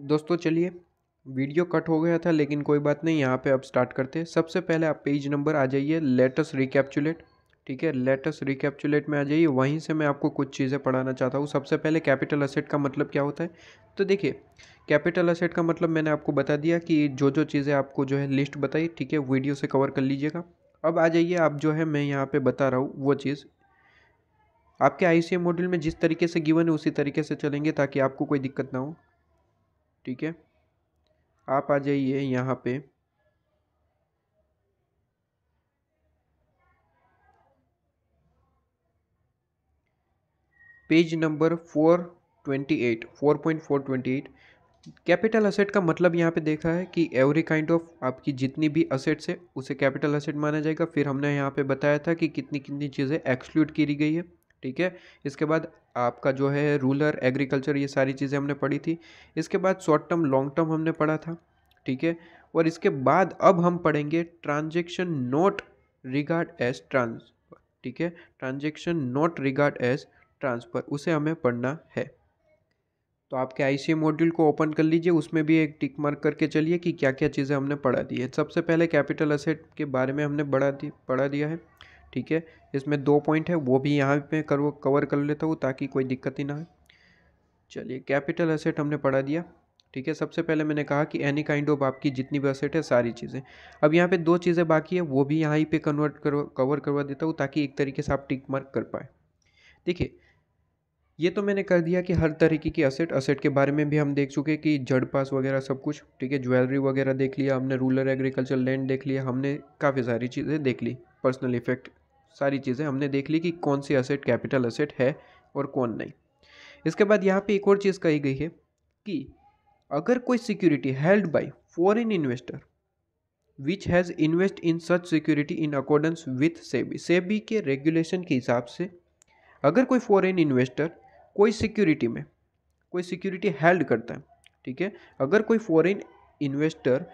दोस्तों चलिए video cut हो गया था लेकिन कोई बात नहीं यहाँ पे अब स्टार्ट करते हैं सबसे पहले आप पेज नंबर आ जाइए लेटेस्ट रिकैप्चुलेट ठीक है लेटेस्ट रिकैप्चुलेट में आ जाइए वहीं से मैं आपको कुछ चीज़ें पढ़ाना चाहता हूँ सबसे पहले कैपिटल असेट का मतलब क्या होता है तो देखिए कैपिटल असेट का मतलब मैंने आपको बता दिया कि जो जो चीज़ें आपको जो है लिस्ट बताई ठीक है वीडियो से कवर कर लीजिएगा अब आ जाइए आप जो है मैं यहाँ पर बता रहा हूँ वो चीज़ आपके आई मॉड्यूल में जिस तरीके से गिवन है उसी तरीके से चलेंगे ताकि आपको कोई दिक्कत ना हो ठीक है आप आ जाइए यहाँ पे page number four twenty eight four point four twenty eight capital asset का मतलब यहाँ पे देखा है कि एवरी काइंड ऑफ आपकी जितनी भी असेट्स है उसे कैपिटल असेट माना जाएगा फिर हमने यहाँ पे बताया था कि कितनी कितनी चीज़ें एक्सक्लूड की गई है ठीक है इसके बाद आपका जो है रूलर एग्रीकल्चर ये सारी चीज़ें हमने पढ़ी थी इसके बाद शॉर्ट टर्म लॉन्ग टर्म हमने पढ़ा था ठीक है और इसके बाद अब हम पढ़ेंगे transaction not regard as transfer ठीक है transaction not regard as transfer उसे हमें पढ़ना है तो आपके आई मॉड्यूल को ओपन कर लीजिए उसमें भी एक टिक मार्क करके चलिए कि क्या क्या चीज़ें हमने पढ़ा दी है सबसे पहले कैपिटल असेट के बारे में हमने पढ़ा दी पढ़ा दिया है ठीक है इसमें दो पॉइंट है वो भी यहाँ पे करो कवर कर लेता हूँ ताकि कोई दिक्कत ही ना हो चलिए कैपिटल असेट हमने पढ़ा दिया ठीक है सबसे पहले मैंने कहा कि एनी काइंड ऑफ आपकी जितनी भी असेट है सारी चीज़ें अब यहाँ पे दो चीज़ें बाकी है वो भी यहाँ ही पे कन्वर्ट करवा कवर करवा देता हूँ ताकि एक तरीके से आप टिक मार्क कर पाए देखिए ये तो मैंने कर दिया कि हर तरीके की असेट असेट के बारे में भी हम देख चुके कि जड़ पास वगैरह सब कुछ ठीक है ज्वेलरी वगैरह देख लिया हमने रूरल एग्रीकल्चर लैंड देख लिया हमने काफ़ी सारी चीज़ें देख ली पर्सनल इफेक्ट सारी चीज़ें हमने देख ली कि कौन सी असेट कैपिटल असेट है और कौन नहीं इसके बाद यहाँ पे एक और चीज़ कही गई है कि अगर कोई security held by foreign investor which has invest in such security in accordance with SEBI SEBI के रेगुलेशन के हिसाब से अगर कोई फॉरेन इन्वेस्टर कोई सिक्योरिटी में कोई सिक्योरिटी हेल्ड करता है ठीक है अगर कोई फॉरेन इन्वेस्टर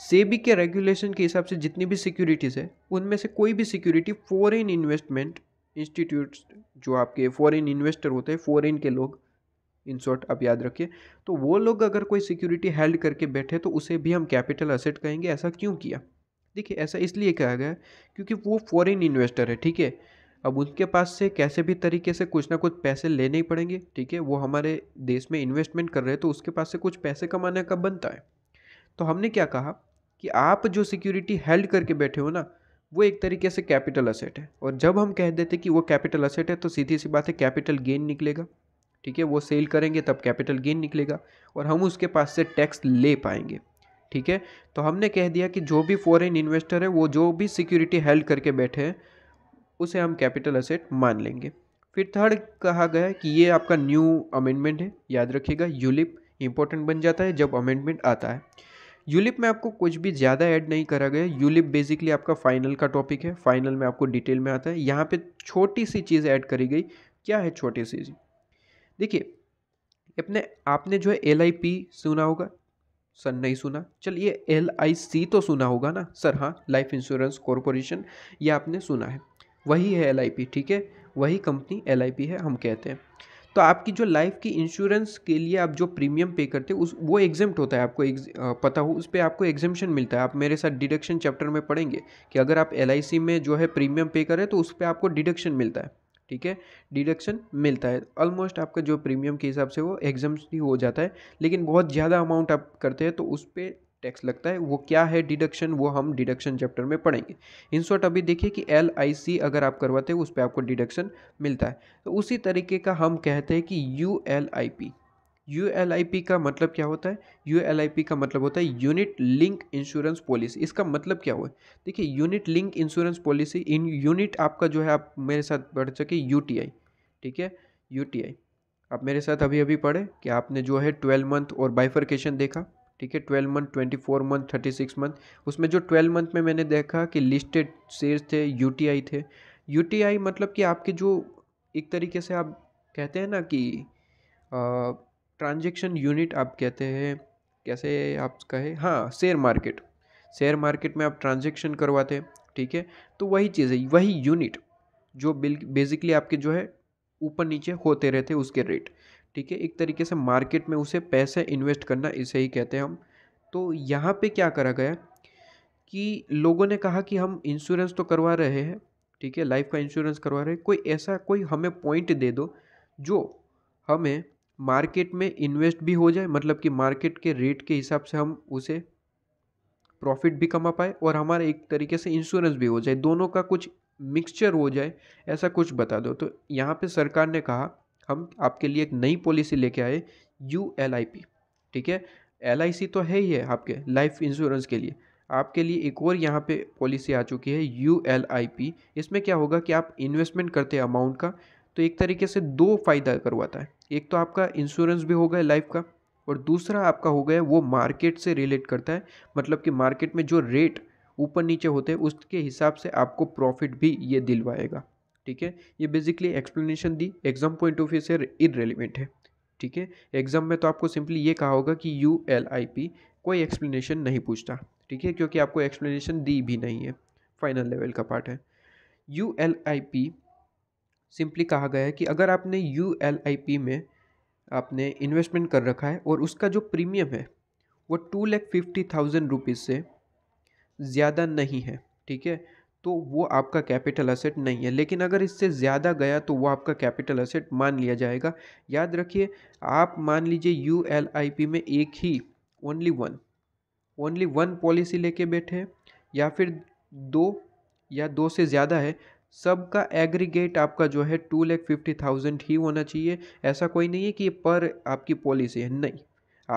सेबी के रेगुलेशन के हिसाब से जितनी भी सिक्योरिटीज़ है उनमें से कोई भी सिक्योरिटी फॉरेन इन्वेस्टमेंट इंस्टीट्यूट्स जो आपके फॉरेन इन्वेस्टर होते हैं फॉरेन के लोग इन शॉर्ट आप याद रखिए तो वो लोग अगर कोई सिक्योरिटी हेल्ड करके बैठे तो उसे भी हम कैपिटल असेट कहेंगे ऐसा क्यों किया देखिए ऐसा इसलिए कहा गया क्योंकि वो फॉरेन इन्वेस्टर है ठीक है अब उनके पास से कैसे भी तरीके से कुछ ना कुछ पैसे लेने ही पड़ेंगे ठीक है वो हमारे देश में इन्वेस्टमेंट कर रहे हैं तो उसके पास से कुछ पैसे कमाने का बनता है तो हमने क्या कहा कि आप जो सिक्योरिटी हेल्ड करके बैठे हो ना वो एक तरीके से कैपिटल असेट है और जब हम कह देते कि वो कैपिटल असेट है तो सीधी सी बात है कैपिटल गेन निकलेगा ठीक है वो सेल करेंगे तब कैपिटल गेन निकलेगा और हम उसके पास से टैक्स ले पाएंगे ठीक है तो हमने कह दिया कि जो भी फॉरेन इन्वेस्टर है वो जो भी सिक्योरिटी हेल्ड करके बैठे हैं उसे हम कैपिटल असेट मान लेंगे फिर थर्ड कहा गया कि ये आपका न्यू अमेंडमेंट है याद रखिएगा यूलिप इंपॉर्टेंट बन जाता है जब अमेंडमेंट आता है यूलिप में आपको कुछ भी ज़्यादा ऐड नहीं करा गया यूलिप बेसिकली आपका फाइनल का टॉपिक है फाइनल में आपको डिटेल में आता है यहाँ पे छोटी सी चीज़ ऐड करी गई क्या है छोटी सी चीज़ देखिए अपने आपने जो है एल सुना होगा सर नहीं सुना चलिए एल तो सुना होगा ना सर हाँ लाइफ इंश्योरेंस कॉरपोरेशन ये आपने सुना है वही है एल ठीक है वही कंपनी एल है हम कहते हैं तो आपकी जो लाइफ की इंश्योरेंस के लिए आप जो प्रीमियम पे करते हैं उस वो एग्जेम्प्ट होता है आपको एग्ज, पता हो उस पर आपको एग्जेम्पन मिलता है आप मेरे साथ डिडक्शन चैप्टर में पढ़ेंगे कि अगर आप एल में जो है प्रीमियम पे करें तो उस पर आपको डिडक्शन मिलता है ठीक है डिडक्शन मिलता है ऑलमोस्ट आपका जो प्रीमियम के हिसाब से वो एग्जाम्स ही हो जाता है लेकिन बहुत ज़्यादा अमाउंट आप करते हैं तो उस पर टैक्स लगता है वो क्या है डिडक्शन वो हम डिडक्शन चैप्टर में पढ़ेंगे इन शॉर्ट अभी देखिए कि एल आई सी अगर आप करवाते हैं उस पर आपको डिडक्शन मिलता है तो उसी तरीके का हम कहते हैं कि U L I P U L I P का मतलब क्या होता है यू एल आई पी का मतलब होता है यूनिट लिंक इंश्योरेंस पॉलिसी इसका मतलब क्या हुआ देखिए unit link insurance policy in unit आपका जो है आप मेरे साथ पढ़ सके यू टी आई ठीक है यू टी आई आप मेरे साथ अभी अभी पढ़े कि आपने जो है ट्वेल्व मंथ और बाइफरकेशन देखा ठीक है twelve month twenty four month thirty six month उसमें जो ट्वेल्व मंथ में मैंने देखा कि लिस्टेड शेयर्स थे यू थे यू मतलब कि आपके जो एक तरीके से आप कहते हैं ना कि ट्रांजेक्शन यूनिट आप कहते हैं कैसे आप कहे हाँ शेयर मार्केट शेयर मार्केट में आप ट्रांजेक्शन करवाते हैं ठीक है तो वही चीज़ है वही यूनिट जो बेसिकली आपके जो है ऊपर नीचे होते रहते उसके रेट ठीक है एक तरीके से मार्केट में उसे पैसे इन्वेस्ट करना इसे ही कहते हैं हम तो यहाँ पे क्या करा गया कि लोगों ने कहा कि हम इंश्योरेंस तो करवा रहे हैं ठीक है लाइफ का इंश्योरेंस करवा रहे हैं कोई ऐसा कोई हमें पॉइंट दे दो जो हमें मार्केट में इन्वेस्ट भी हो जाए मतलब कि मार्केट के रेट के हिसाब से हम उसे प्रॉफिट भी कमा पाए और हमारा एक तरीके से इंश्योरेंस भी हो जाए दोनों का कुछ मिक्सचर हो जाए ऐसा कुछ बता दो तो यहाँ पे सरकार ने कहा हम आपके लिए एक नई पॉलिसी लेके आए यू एल आई पी ठीक है एल आई सी तो है ही है आपके लाइफ इंश्योरेंस के लिए आपके लिए एक और यहाँ पे पॉलिसी आ चुकी है यू एल आई पी इसमें क्या होगा कि आप इन्वेस्टमेंट करते हैं अमाउंट का तो एक तरीके से दो फ़ायदा करवाता है एक तो आपका इंश्योरेंस भी होगा लाइफ का और दूसरा आपका हो गया वो मार्केट से रिलेट करता है मतलब कि मार्केट में जो रेट ऊपर नीचे होते हैं उसके हिसाब से आपको प्रॉफिट भी ये दिलवाएगा ठीक है ये बेसिकली एक्सप्लेनेशन दी एग्जाम पॉइंट ऑफ व्यू से इनरेलीवेंट है ठीक है एग्जाम में तो आपको सिंपली ये कहा होगा कि यू एल आई पी कोई एक्सप्लेनेशन नहीं पूछता ठीक है क्योंकि आपको एक्सप्लेनेशन दी भी नहीं है फाइनल लेवल का पार्ट है U L I P simply कहा गया है कि अगर आपने यू एल आई पी में आपने इन्वेस्टमेंट कर रखा है और उसका जो प्रीमियम है वो two lakh fifty thousand rupees से ज़्यादा नहीं है ठीक है तो वो आपका कैपिटल असेट नहीं है लेकिन अगर इससे ज़्यादा गया तो वो आपका कैपिटल असेट मान लिया जाएगा याद रखिए आप मान लीजिए यू एल आई पी में एक ही only one only one policy लेके बैठे हैं या फिर दो या दो से ज़्यादा है सबका एग्रीगेट आपका जो है टू लैख फिफ्टी थाउजेंड ही होना चाहिए ऐसा कोई नहीं है कि पर आपकी पॉलिसी है नहीं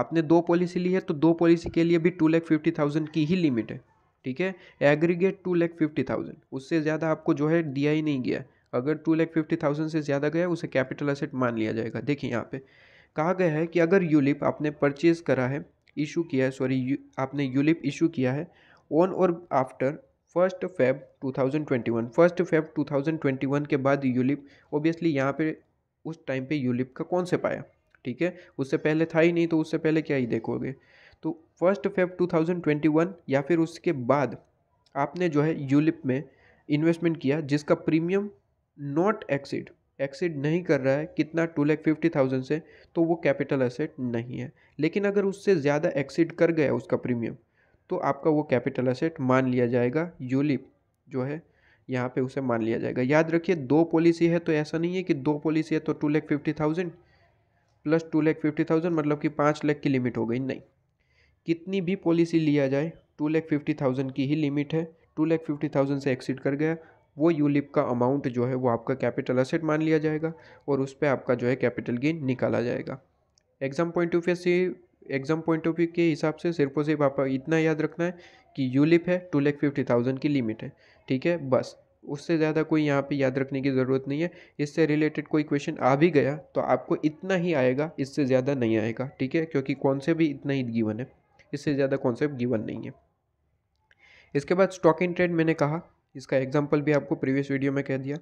आपने दो पॉलिसी ली है तो दो पॉलिसी के लिए भी टू लैख फिफ्टी थाउजेंड की ही लिमिट है ठीक है aggregate two lakh fifty thousand उससे ज़्यादा आपको जो है दिया ही नहीं गया अगर टू लैख फिफ्टी थाउजेंड से ज़्यादा गया उसे कैपिटल असेट मान लिया जाएगा देखिए यहाँ पे कहा गया है कि अगर यूलिप आपने परचेज करा है इशू किया है सॉरी यू, आपने यूलिप इशू किया है ऑन और after first Feb 2021 first Feb 2021 के बाद यूलिप ओबियसली यहाँ पे उस टाइम पे यूलिप का कौन से पाया ठीक है उससे पहले था ही नहीं तो उससे पहले क्या ही देखोगे तो फर्स्ट फेब 2021 या फिर उसके बाद आपने जो है यूलिप में इन्वेस्टमेंट किया जिसका प्रीमियम नॉट एक्सिड एक्सिड नहीं कर रहा है कितना टू लैख फिफ्टी थाउजेंड से तो वो कैपिटल एसेट नहीं है लेकिन अगर उससे ज़्यादा एक्सिड कर गया उसका प्रीमियम तो आपका वो कैपिटल एसेट मान लिया जाएगा यूलिप जो है यहाँ पे उसे मान लिया जाएगा याद रखिए दो पॉलिसी है तो ऐसा नहीं है कि दो पॉलिसी है तो two lakh fifty thousand plus two lakh fifty thousand मतलब कि पाँच लैख की लिमिट हो गई नहीं कितनी भी पॉलिसी लिया जाए टू लैख फिफ्टी थाउजेंड की ही लिमिट है टू लैख फिफ्टी थाउजेंड से एक्सीड कर गया वो यूलिप का अमाउंट जो है वो आपका कैपिटल असेट मान लिया जाएगा और उस पर आपका जो है कैपिटल गेन निकाला जाएगा एग्ज़ाम पॉइंट ऑफ व्यू से एग्ज़ाम पॉइंट ऑफ व्यू के हिसाब से सिर्फ और सिर्फ आपको इतना याद रखना है कि यूलिप है टू लैख फिफ्टी थाउजेंड की लिमिट है ठीक है बस उससे ज़्यादा कोई यहाँ पे याद रखने की ज़रूरत नहीं है इससे रिलेटेड कोई क्वेश्चन आ भी गया तो आपको इतना ही आएगा इससे ज़्यादा नहीं आएगा ठीक है क्योंकि कौन से भी इतना ही गिवन है इससे ज़्यादा कॉन्सेप्ट गिवन नहीं है इसके बाद स्टॉक इन ट्रेड मैंने कहा इसका एग्जाम्पल भी आपको प्रीवियस वीडियो में कह दिया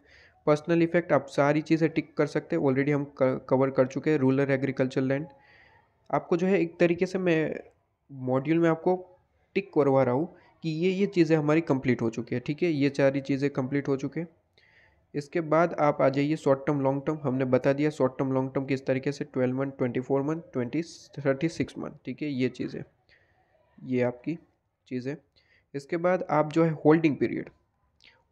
पर्सनल इफेक्ट आप सारी चीज़ें टिक कर सकते हैं ऑलरेडी हम कवर कर चुके हैं रूरल एग्रीकल्चर लैंड आपको जो है एक तरीके से मैं मॉड्यूल में आपको टिक करवा रहा हूँ कि ये ये चीज़ें हमारी कंप्लीट हो चुकी है ठीक है ये सारी चीज़ें कंप्लीट हो चुके हैं इसके बाद आप आ जाइए शॉर्ट टर्म लॉन्ग टर्म हमने बता दिया शॉर्ट टर्म लॉन्ग टर्म किस तरीके से twelve month twenty four month twenty thirty six month ठीक है ये चीज़ें ये आपकी चीज़ है इसके बाद आप जो है holding period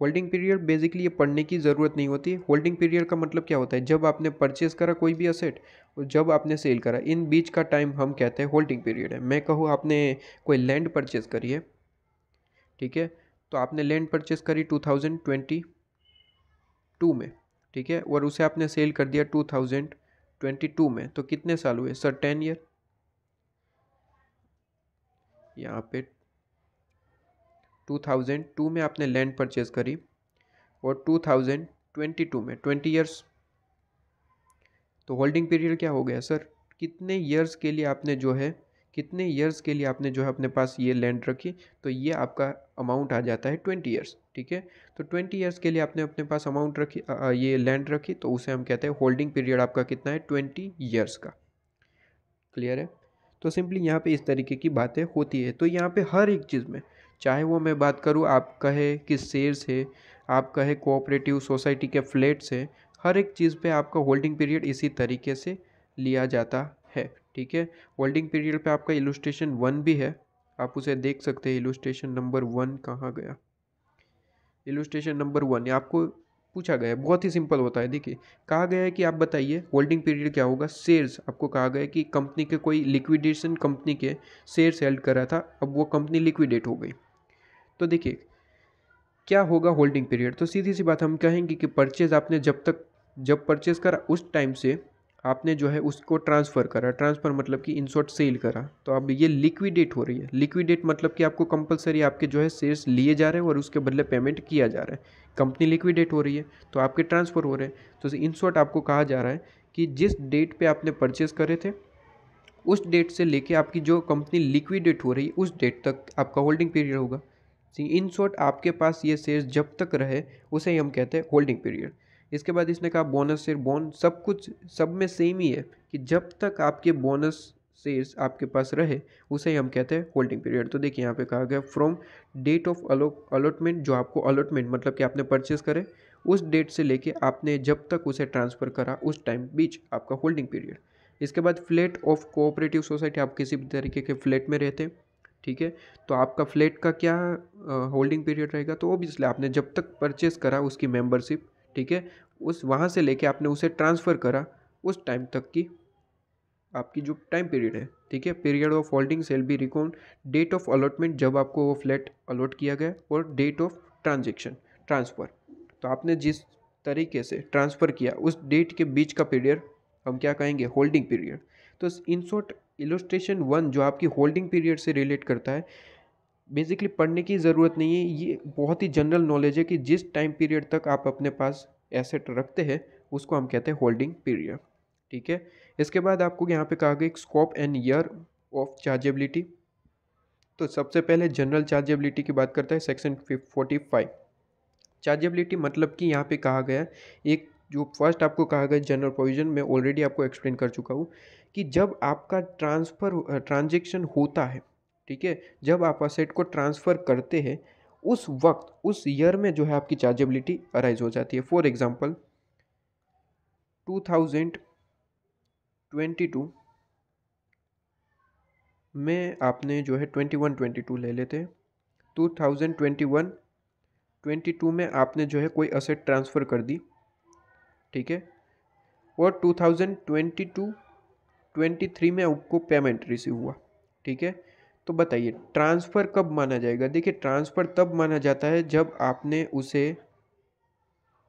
holding period basically ये पढ़ने की ज़रूरत नहीं होती होल्डिंग पीरियड का मतलब क्या होता है जब आपने परचेस करा कोई भी असेट और जब आपने सेल करा इन बीच का टाइम हम कहते हैं होल्डिंग पीरियड है मैं कहूँ आपने कोई लैंड परचेस करी है ठीक है तो आपने लैंड परचेस करी टू थाउजेंड ट्वेंटी टू में ठीक है और उसे आपने सेल कर दिया टू थाउजेंड ट्वेंटी टू में तो कितने साल हुए सर टेन ईयर यहाँ पे 2002 में आपने लैंड परचेज करी और 2022 में 20 इयर्स तो होल्डिंग पीरियड क्या हो गया सर कितने ईयर्स के लिए आपने जो है कितने ईयर्स के लिए आपने जो है अपने पास ये लैंड रखी तो ये आपका अमाउंट आ जाता है ट्वेंटी ईयर्स ठीक है तो ट्वेंटी ईयर्स के लिए आपने अपने पास अमाउंट रखी आ, ये लैंड रखी तो उसे हम कहते हैं होल्डिंग पीरियड आपका कितना है ट्वेंटी ईयर्स का क्लियर है तो सिंपली यहाँ पे इस तरीके की बातें होती है तो यहाँ पे हर एक चीज़ में चाहे वो मैं बात करूँ आप कहे कि शेयर्स है आप कहे कोऑपरेटिव सोसाइटी के फ्लैट्स है हर एक चीज़ पे आपका होल्डिंग पीरियड इसी तरीके से लिया जाता है ठीक है होल्डिंग पीरियड पे आपका इलुस्ट्रेशन वन भी है आप उसे देख सकते हैं इलुस्ट्रेशन नंबर वन कहाँ गया इलुस्ट्रेशन नंबर वन आपको पूछा गया है बहुत ही सिंपल होता है देखिए कहा गया है कि आप बताइए होल्डिंग पीरियड क्या होगा शेयर्स आपको कहा गया है कि कंपनी के कोई लिक्विडेशन कंपनी के शेयर्स हेल्ड कर रहा था अब वो कंपनी लिक्विडेट हो गई तो देखिए क्या होगा होल्डिंग पीरियड तो सीधी सी बात हम कहेंगे कि परचेज आपने जब तक जब परचेज करा उस टाइम से आपने जो है उसको ट्रांसफ़र करा ट्रांसफ़र मतलब कि इन शॉर्ट सेल करा तो अब ये लिक्विडेट हो रही है लिक्विडेट मतलब कि आपको कंपलसरी आपके जो है शेयर्स लिए जा रहे हैं और उसके बदले पेमेंट किया जा रहा है कंपनी लिक्विडेट हो रही है तो आपके ट्रांसफ़र हो रहे हैं तो इन शॉर्ट आपको कहा जा रहा है कि जिस डेट पे आपने परचेस करे थे उस डेट से लेके आपकी जो कंपनी लिक्विडेट हो रही है उस डेट तक आपका होल्डिंग पीरियड होगा इन शॉर्ट आपके पास ये शेयर जब तक रहे उसे ही हम कहते हैं होल्डिंग पीरियड इसके बाद इसने कहा बोनस शेयर बोन सब कुछ सब में सेम ही है कि जब तक आपके बोनस शेयर्स आपके पास रहे उसे हम कहते हैं होल्डिंग पीरियड तो देखिए यहाँ पे कहा गया फ्रॉम डेट ऑफ अलॉटमेंट जो आपको अलॉटमेंट मतलब कि आपने परचेस करे उस डेट से लेके आपने जब तक उसे ट्रांसफ़र करा उस टाइम बीच आपका होल्डिंग पीरियड इसके बाद फ्लैट ऑफ कोऑपरेटिव सोसाइटी आप किसी भी तरीके के फ्लैट में रहते हैं ठीक है तो आपका फ्लैट का क्या होल्डिंग पीरियड रहेगा तो ओबियसली आपने जब तक परचेस करा उसकी मेंबरशिप ठीक है उस वहाँ से लेके आपने उसे ट्रांसफ़र करा उस टाइम तक की आपकी जो टाइम पीरियड है ठीक है period of holding shall be record date of allotment जब आपको वो फ्लैट अलॉट किया गया और डेट ऑफ ट्रांजेक्शन ट्रांसफ़र तो आपने जिस तरीके से ट्रांसफ़र किया उस डेट के बीच का पीरियड हम क्या कहेंगे होल्डिंग पीरियड तो इन शॉर्ट इलोस्ट्रेशन वन जो आपकी होल्डिंग पीरियड से रिलेट करता है बेसिकली पढ़ने की ज़रूरत नहीं है ये बहुत ही जनरल नॉलेज है कि जिस टाइम पीरियड तक आप अपने पास एसेट रखते हैं उसको हम कहते हैं होल्डिंग पीरियड ठीक है इसके बाद आपको यहाँ पे कहा गया scope and year of chargeability तो सबसे पहले जनरल चार्जेबिलिटी की बात करता है सेक्शन फोर्टी फाइव चार्जेबिलिटी मतलब कि यहाँ पे कहा गया एक जो फर्स्ट आपको कहा गया जनरल प्रोविजन मैं ऑलरेडी आपको एक्सप्लेन कर चुका हूँ कि जब आपका ट्रांसफ़र ट्रांजेक्शन होता है ठीक है जब आप असेट को ट्रांसफ़र करते हैं उस वक्त उस ईयर में जो है आपकी चार्जेबिलिटी अराइज हो जाती है for example two thousand twenty two में आपने जो है ट्वेंटी वन ट्वेंटी टू ले लेते two thousand twenty one twenty two में आपने जो है कोई असेट ट्रांसफ़र कर दी ठीक है और two thousand twenty two twenty three में आपको पेमेंट रिसीव हुआ ठीक है तो बताइए ट्रांसफ़र कब माना जाएगा देखिए ट्रांसफ़र तब माना जाता है जब आपने उसे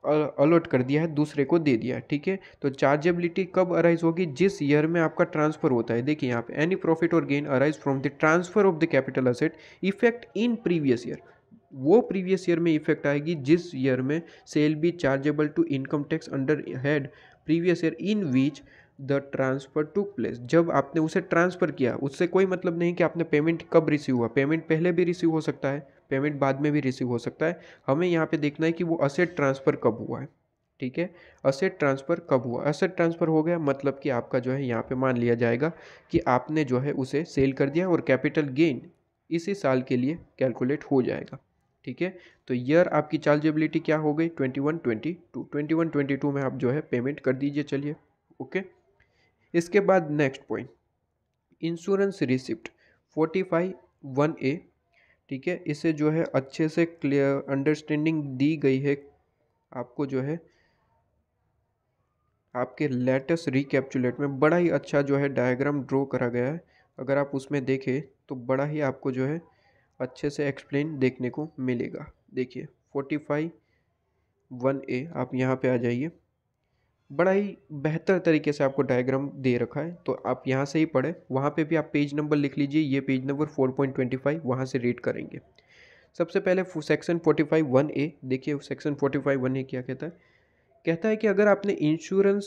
अलॉट कर दिया है दूसरे को दे दिया है ठीक है तो चार्जेबिलिटी कब अराइज होगी जिस ईयर में आपका ट्रांसफर होता है देखिए यहाँ पे एनी प्रॉफिट और gain arise from the transfer of the capital asset effect in previous year वो प्रीवियस ईयर में इफेक्ट आएगी जिस ईयर में shall be chargeable to income tax under head previous year in which the transfer took place जब आपने उसे transfer किया उससे कोई मतलब नहीं कि आपने पेमेंट कब रिसीव हुआ पेमेंट पहले भी रिसीव हो सकता है पेमेंट बाद में भी रिसीव हो सकता है हमें यहाँ पे देखना है कि वो असेट ट्रांसफ़र कब हुआ है ठीक है असेट ट्रांसफ़र कब हुआ असेट ट्रांसफ़र हो गया मतलब कि आपका जो है यहाँ पे मान लिया जाएगा कि आपने जो है उसे सेल कर दिया और कैपिटल गेन इसी साल के लिए कैलकुलेट हो जाएगा ठीक है तो ईयर आपकी चार्जेबिलिटी क्या हो गई twenty one twenty two twenty one twenty two में आप जो है पेमेंट कर दीजिए चलिए ओके इसके बाद next point insurance receipt forty five one A ठीक है इसे जो है अच्छे से क्लियर अंडरस्टैंडिंग दी गई है आपको जो है आपके लेटेस्ट रिकैप्चुलेट में बड़ा ही अच्छा जो है डायग्राम ड्रॉ करा गया है अगर आप उसमें देखें तो बड़ा ही आपको जो है अच्छे से एक्सप्लेन देखने को मिलेगा देखिए फोर्टी फाइव वन ए आप यहाँ पे आ जाइए बड़ा ही बेहतर तरीके से आपको डायग्राम दे रखा है तो आप यहाँ से ही पढ़ें वहाँ पे भी आप पेज नंबर लिख लीजिए ये page number four point twenty five वहाँ से रीड करेंगे सबसे पहले section forty five one A देखिए सेक्शन 45 फाइव वन ए क्या कहता है कहता है कि अगर आपने इंश्योरेंस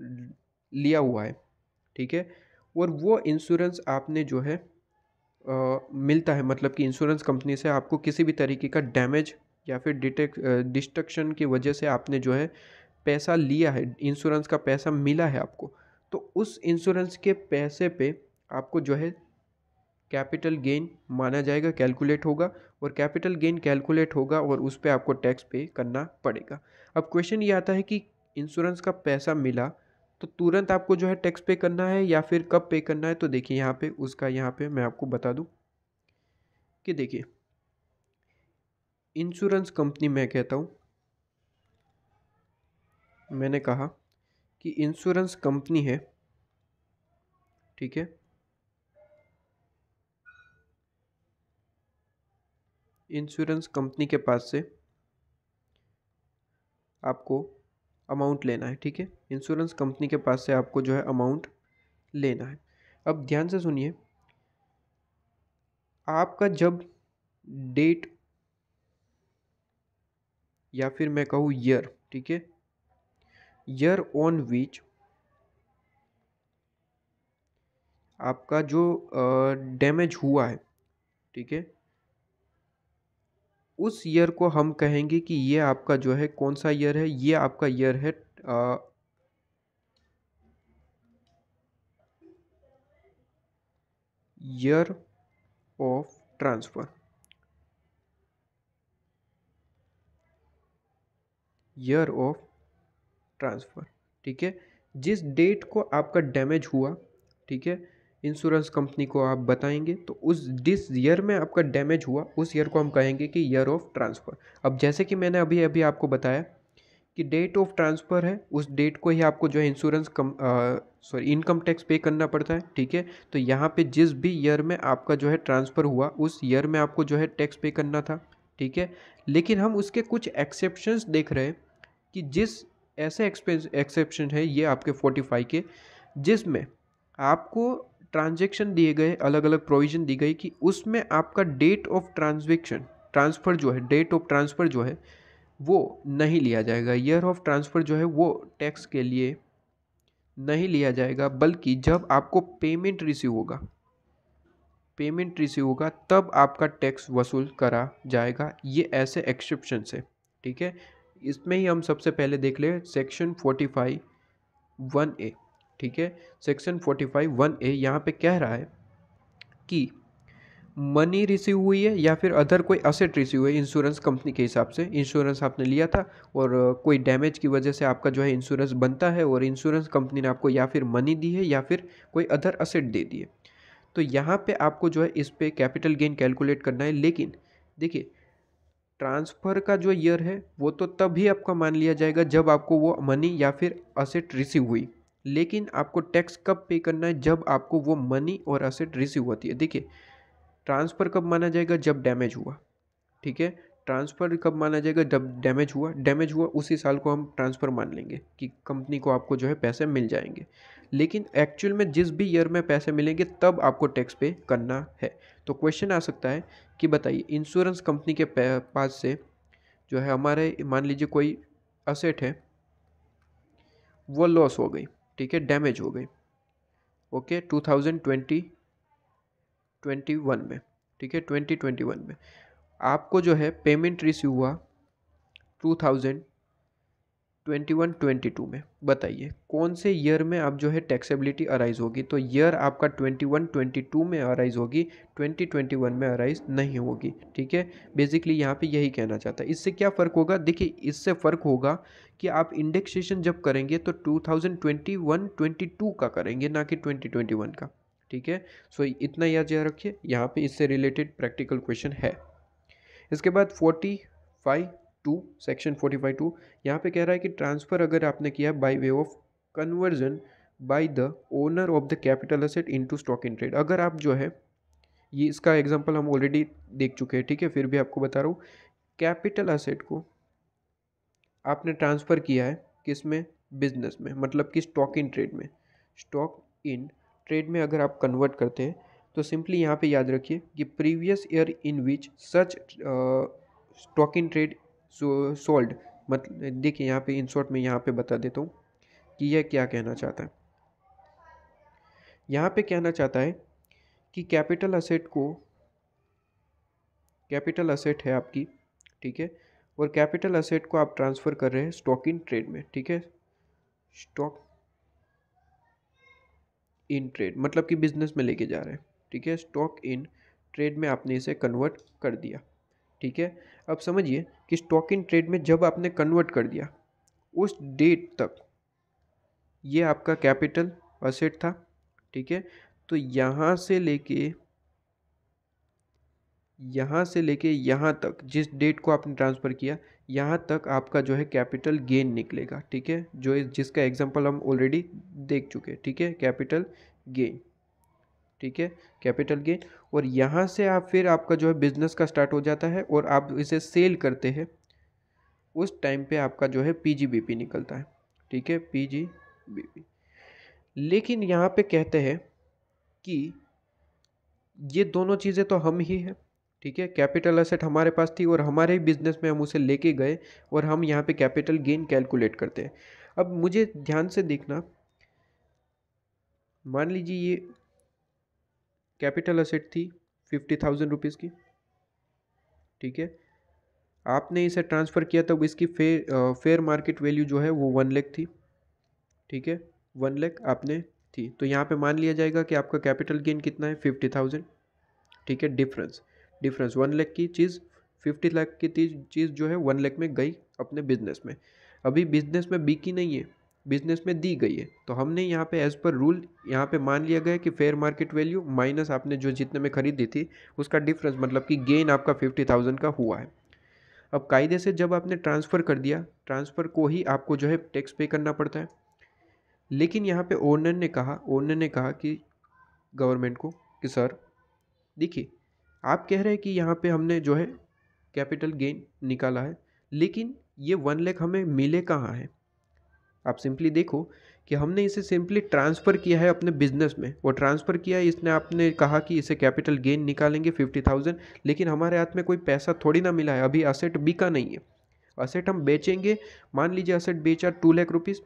लिया हुआ है ठीक है और वो इंश्योरेंस आपने जो है आ, मिलता है मतलब कि इंश्योरेंस कंपनी से आपको किसी भी तरीके का डैमेज या फिर डिटेक्ट डिस्ट्रक्शन की वजह से आपने जो है पैसा लिया है इंश्योरेंस का पैसा मिला है आपको तो उस इंश्योरेंस के पैसे पे आपको जो है कैपिटल गेन माना जाएगा कैलकुलेट होगा और कैपिटल गेन कैलकुलेट होगा और उस पर आपको टैक्स पे करना पड़ेगा अब क्वेश्चन ये आता है कि इंश्योरेंस का पैसा मिला तो तुरंत आपको जो है टैक्स पे करना है या फिर कब पे करना है तो देखिए यहाँ पे उसका यहाँ पे मैं आपको बता दूँ कि देखिए इंश्योरेंस कंपनी मैं कहता हूँ मैंने कहा कि इंश्योरेंस कंपनी है ठीक है इंश्योरेंस कंपनी के पास से आपको अमाउंट लेना है ठीक है इंश्योरेंस कंपनी के पास से आपको जो है अमाउंट लेना है अब ध्यान से सुनिए आपका जब डेट या फिर मैं कहूँ ईयर ठीक है ईयर ऑन विच आपका जो डैमेज हुआ है ठीक है उस ईयर को हम कहेंगे कि ये आपका जो है कौन सा ईयर है ये आपका ईयर है year of transfer year of transfer ठीक है जिस डेट को आपका डैमेज हुआ ठीक है इंश्योरेंस कंपनी को आप बताएंगे तो उस जिस ईयर में आपका डैमेज हुआ उस ईयर को हम कहेंगे कि ईयर ऑफ ट्रांसफ़र अब जैसे कि मैंने अभी अभी आपको बताया कि डेट ऑफ ट्रांसफ़र है उस डेट को ही आपको जो है इंश्योरेंस कम सॉरी इनकम टैक्स पे करना पड़ता है ठीक है तो यहाँ पे जिस भी ईयर में आपका जो है ट्रांसफ़र हुआ उस ईयर में आपको जो है टैक्स पे करना था ठीक है लेकिन हम उसके कुछ एक्सेप्शंस देख रहे हैं कि जिस ऐसे एक्सेप्शन है ये आपके फोर्टी फाइव के जिसमें आपको ट्रांजेक्शन दिए गए अलग अलग प्रोविजन दी गई कि उसमें आपका डेट ऑफ ट्रांजेक्शन ट्रांसफ़र जो है डेट ऑफ ट्रांसफ़र जो है वो नहीं लिया जाएगा ईयर ऑफ ट्रांसफ़र जो है वो टैक्स के लिए नहीं लिया जाएगा बल्कि जब आपको पेमेंट रिसीव होगा पेमेंट रिसीव होगा तब आपका टैक्स वसूल करा जाएगा ये ऐसे एक्सेप्शन से ठीक है इसमें ही हम सबसे पहले देख ले section forty five one A ठीक है section forty five one A यहाँ पे कह रहा है कि मनी रिसीव हुई है या फिर अदर कोई असेट रिसीव हुई है इंश्योरेंस कंपनी के हिसाब से इंश्योरेंस आपने लिया था और कोई डैमेज की वजह से आपका जो है इंश्योरेंस बनता है और इंश्योरेंस कंपनी ने आपको या फिर मनी दी है या फिर कोई अदर असेट दे दिए तो यहाँ पे आपको जो है इस पर कैपिटल गेन कैलकुलेट करना है लेकिन देखिए ट्रांसफ़र का जो ईयर है वो तो तभी आपका मान लिया जाएगा जब आपको वो मनी या फिर असेट रिसीव हुई लेकिन आपको टैक्स कब पे करना है जब आपको वो मनी और असेट रिसीव होती है देखिए ट्रांसफ़र कब माना जाएगा जब डैमेज हुआ ठीक है ट्रांसफ़र कब माना जाएगा जब डैमेज हुआ डैमेज हुआ उसी साल को हम ट्रांसफ़र मान लेंगे कि कंपनी को आपको जो है पैसे मिल जाएंगे लेकिन एक्चुअल में जिस भी ईयर में पैसे मिलेंगे तब आपको टैक्स पे करना है तो क्वेश्चन आ सकता है कि बताइए इंश्योरेंस कंपनी के पास से जो है हमारे मान लीजिए कोई असेट है वो लॉस हो गई ठीक है डैमेज हो गई okay two thousand twenty twenty one में ठीक है ट्वेंटी ट्वेंटी वन में आपको जो है पेमेंट रिसीव हुआ two thousand twenty one twenty two में बताइए कौन से ईयर में आप जो है टैक्सेबिलिटी अराइज़ होगी तो ईयर आपका ट्वेंटी वन ट्वेंटी टू में अराइज़ होगी ट्वेंटी ट्वेंटी वन में अराइज़ नहीं होगी ठीक है बेसिकली यहाँ पे यही कहना चाहता है इससे क्या फ़र्क होगा देखिए इससे फ़र्क होगा कि आप इंडेक्सेशन जब करेंगे तो two thousand twenty one twenty two का करेंगे ना कि ट्वेंटी ट्वेंटी वन का ठीक है सो इतना याद रखिए यहाँ पर इससे रिलेटेड प्रैक्टिकल क्वेश्चन है इसके बाद forty five two section forty five two यहाँ पे कह रहा है कि ट्रांसफ़र अगर आपने किया by way of conversion by the owner of the capital asset into stock in trade अगर आप जो है ये इसका एग्जांपल हम ऑलरेडी देख चुके हैं ठीक है फिर भी आपको बता रहा हूँ कैपिटल असेट को आपने ट्रांसफ़र किया है किस में बिजनेस में मतलब कि स्टॉक इन ट्रेड में स्टॉक इन ट्रेड में अगर आप कन्वर्ट करते हैं तो सिंपली यहाँ पे याद रखिए कि previous year in which such stock in trade sold मत देखिए यहाँ पे इन शॉर्ट में यहाँ पे बता देता हूँ कि यह क्या कहना चाहता है यहाँ पे कहना चाहता है कि कैपिटल असेट को कैपिटल असेट है आपकी ठीक है और कैपिटल असेट को आप ट्रांसफ़र कर रहे हैं स्टॉक इन ट्रेड में ठीक है स्टॉक इन ट्रेड मतलब कि बिजनेस में लेके जा रहे हैं ठीक है स्टॉक इन ट्रेड में आपने इसे कन्वर्ट कर दिया ठीक है अब समझिए कि स्टॉक इन ट्रेड में जब आपने कन्वर्ट कर दिया उस डेट तक ये आपका कैपिटल असेट था ठीक है तो यहाँ से लेके यहाँ से लेके यहाँ तक जिस डेट को आपने ट्रांसफ़र किया यहाँ तक आपका जो है कैपिटल गेन निकलेगा ठीक है जो जिसका एग्जांपल हम ऑलरेडी देख चुके हैं ठीक है कैपिटल गेन ठीक है कैपिटल गेन और यहाँ से आप फिर आपका जो है बिजनेस का स्टार्ट हो जाता है और आप इसे सेल करते हैं उस टाइम पे आपका जो है पीजीबीपी निकलता है ठीक है पीजीबीपी लेकिन यहाँ पे कहते हैं कि ये दोनों चीज़ें तो हम ही हैं ठीक है कैपिटल असेट हमारे पास थी और हमारे ही बिजनेस में हम उसे लेके गए और हम यहाँ पे कैपिटल गेन कैलकुलेट करते हैं अब मुझे ध्यान से देखना मान लीजिए ये कैपिटल असेट थी फिफ्टी थाउजेंड रुपीज़ की ठीक है आपने इसे ट्रांसफ़र किया तब इसकी फे फेयर मार्केट वैल्यू जो है वो वन लेख थी ठीक है वन लेख आपने थी तो यहाँ पे मान लिया जाएगा कि आपका कैपिटल गेन कितना है फिफ्टी थाउजेंड ठीक है डिफरेंस डिफरेंस वन लेख की चीज़ फिफ्टी लाख की चीज़ जो है वन लेख में गई अपने बिजनेस में अभी बिजनेस में बिकी नहीं है बिजनेस में दी गई है तो हमने यहाँ पे एज़ पर रूल यहाँ पे मान लिया गया कि फेयर मार्केट वैल्यू माइनस आपने जो जितने में खरीदी थी उसका डिफरेंस मतलब कि गेन आपका फिफ्टी थाउजेंड का हुआ है अब कायदे से जब आपने ट्रांसफ़र कर दिया ट्रांसफ़र को ही आपको जो है टैक्स पे करना पड़ता है लेकिन यहाँ पे ओनर ने कहा ओनर ने कहा कि गवर्नमेंट को कि सर देखिए आप कह रहे हैं कि यहाँ पे हमने जो है कैपिटल गेन निकाला है लेकिन ये वन लेख हमें मिले कहाँ हैं आप सिंपली देखो कि हमने इसे सिंपली ट्रांसफ़र किया है अपने बिजनेस में वो ट्रांसफ़र किया है इसने आपने कहा कि इसे कैपिटल गेन निकालेंगे फिफ्टी थाउजेंड लेकिन हमारे हाथ में कोई पैसा थोड़ी ना मिला है अभी असेट बिका नहीं है असेट हम बेचेंगे मान लीजिए असेट बेचा टू लाख रुपीज़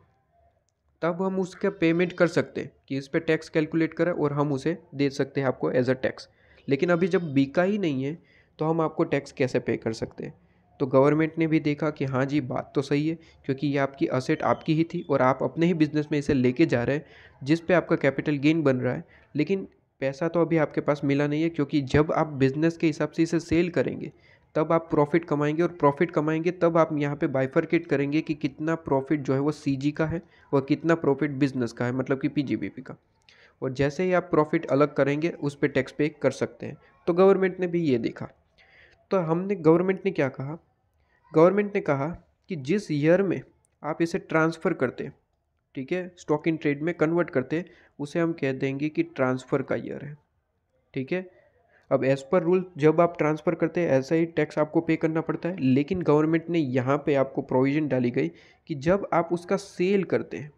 तब हम उसका पेमेंट कर सकते हैं कि इस पर टैक्स कैलकुलेट करें और हम उसे दे सकते हैं आपको एज अ टैक्स लेकिन अभी जब बिका ही नहीं है तो हम आपको टैक्स कैसे पे कर सकते हैं तो गवर्नमेंट ने भी देखा कि हाँ जी बात तो सही है क्योंकि ये आपकी असेट आपकी ही थी और आप अपने ही बिजनेस में इसे लेके जा रहे हैं जिस पे आपका कैपिटल गेन बन रहा है लेकिन पैसा तो अभी आपके पास मिला नहीं है क्योंकि जब आप बिजनेस के हिसाब से इसे सेल करेंगे तब आप प्रॉफिट कमाएंगे और प्रॉफिट कमाएंगे तब आप यहाँ पे बाइफर्केट करेंगे कि कितना प्रॉफिट जो है वो सी का है और कितना प्रॉफिट बिजनेस का है मतलब कि पी का और जैसे ही आप प्रॉफिट अलग करेंगे उस पर टैक्स पे कर सकते हैं तो गवर्नमेंट ने भी ये देखा तो हमने गवर्नमेंट ने क्या कहा गवर्नमेंट ने कहा कि जिस ईयर में आप इसे ट्रांसफ़र करते ठीक है स्टॉक इन ट्रेड में कन्वर्ट करते उसे हम कह देंगे कि ट्रांसफ़र का ईयर है ठीक है अब एज़ पर रूल जब आप ट्रांसफ़र करते हैं ऐसा ही टैक्स आपको पे करना पड़ता है लेकिन गवर्नमेंट ने यहाँ पे आपको प्रोविज़न डाली गई कि जब आप उसका सेल करते हैं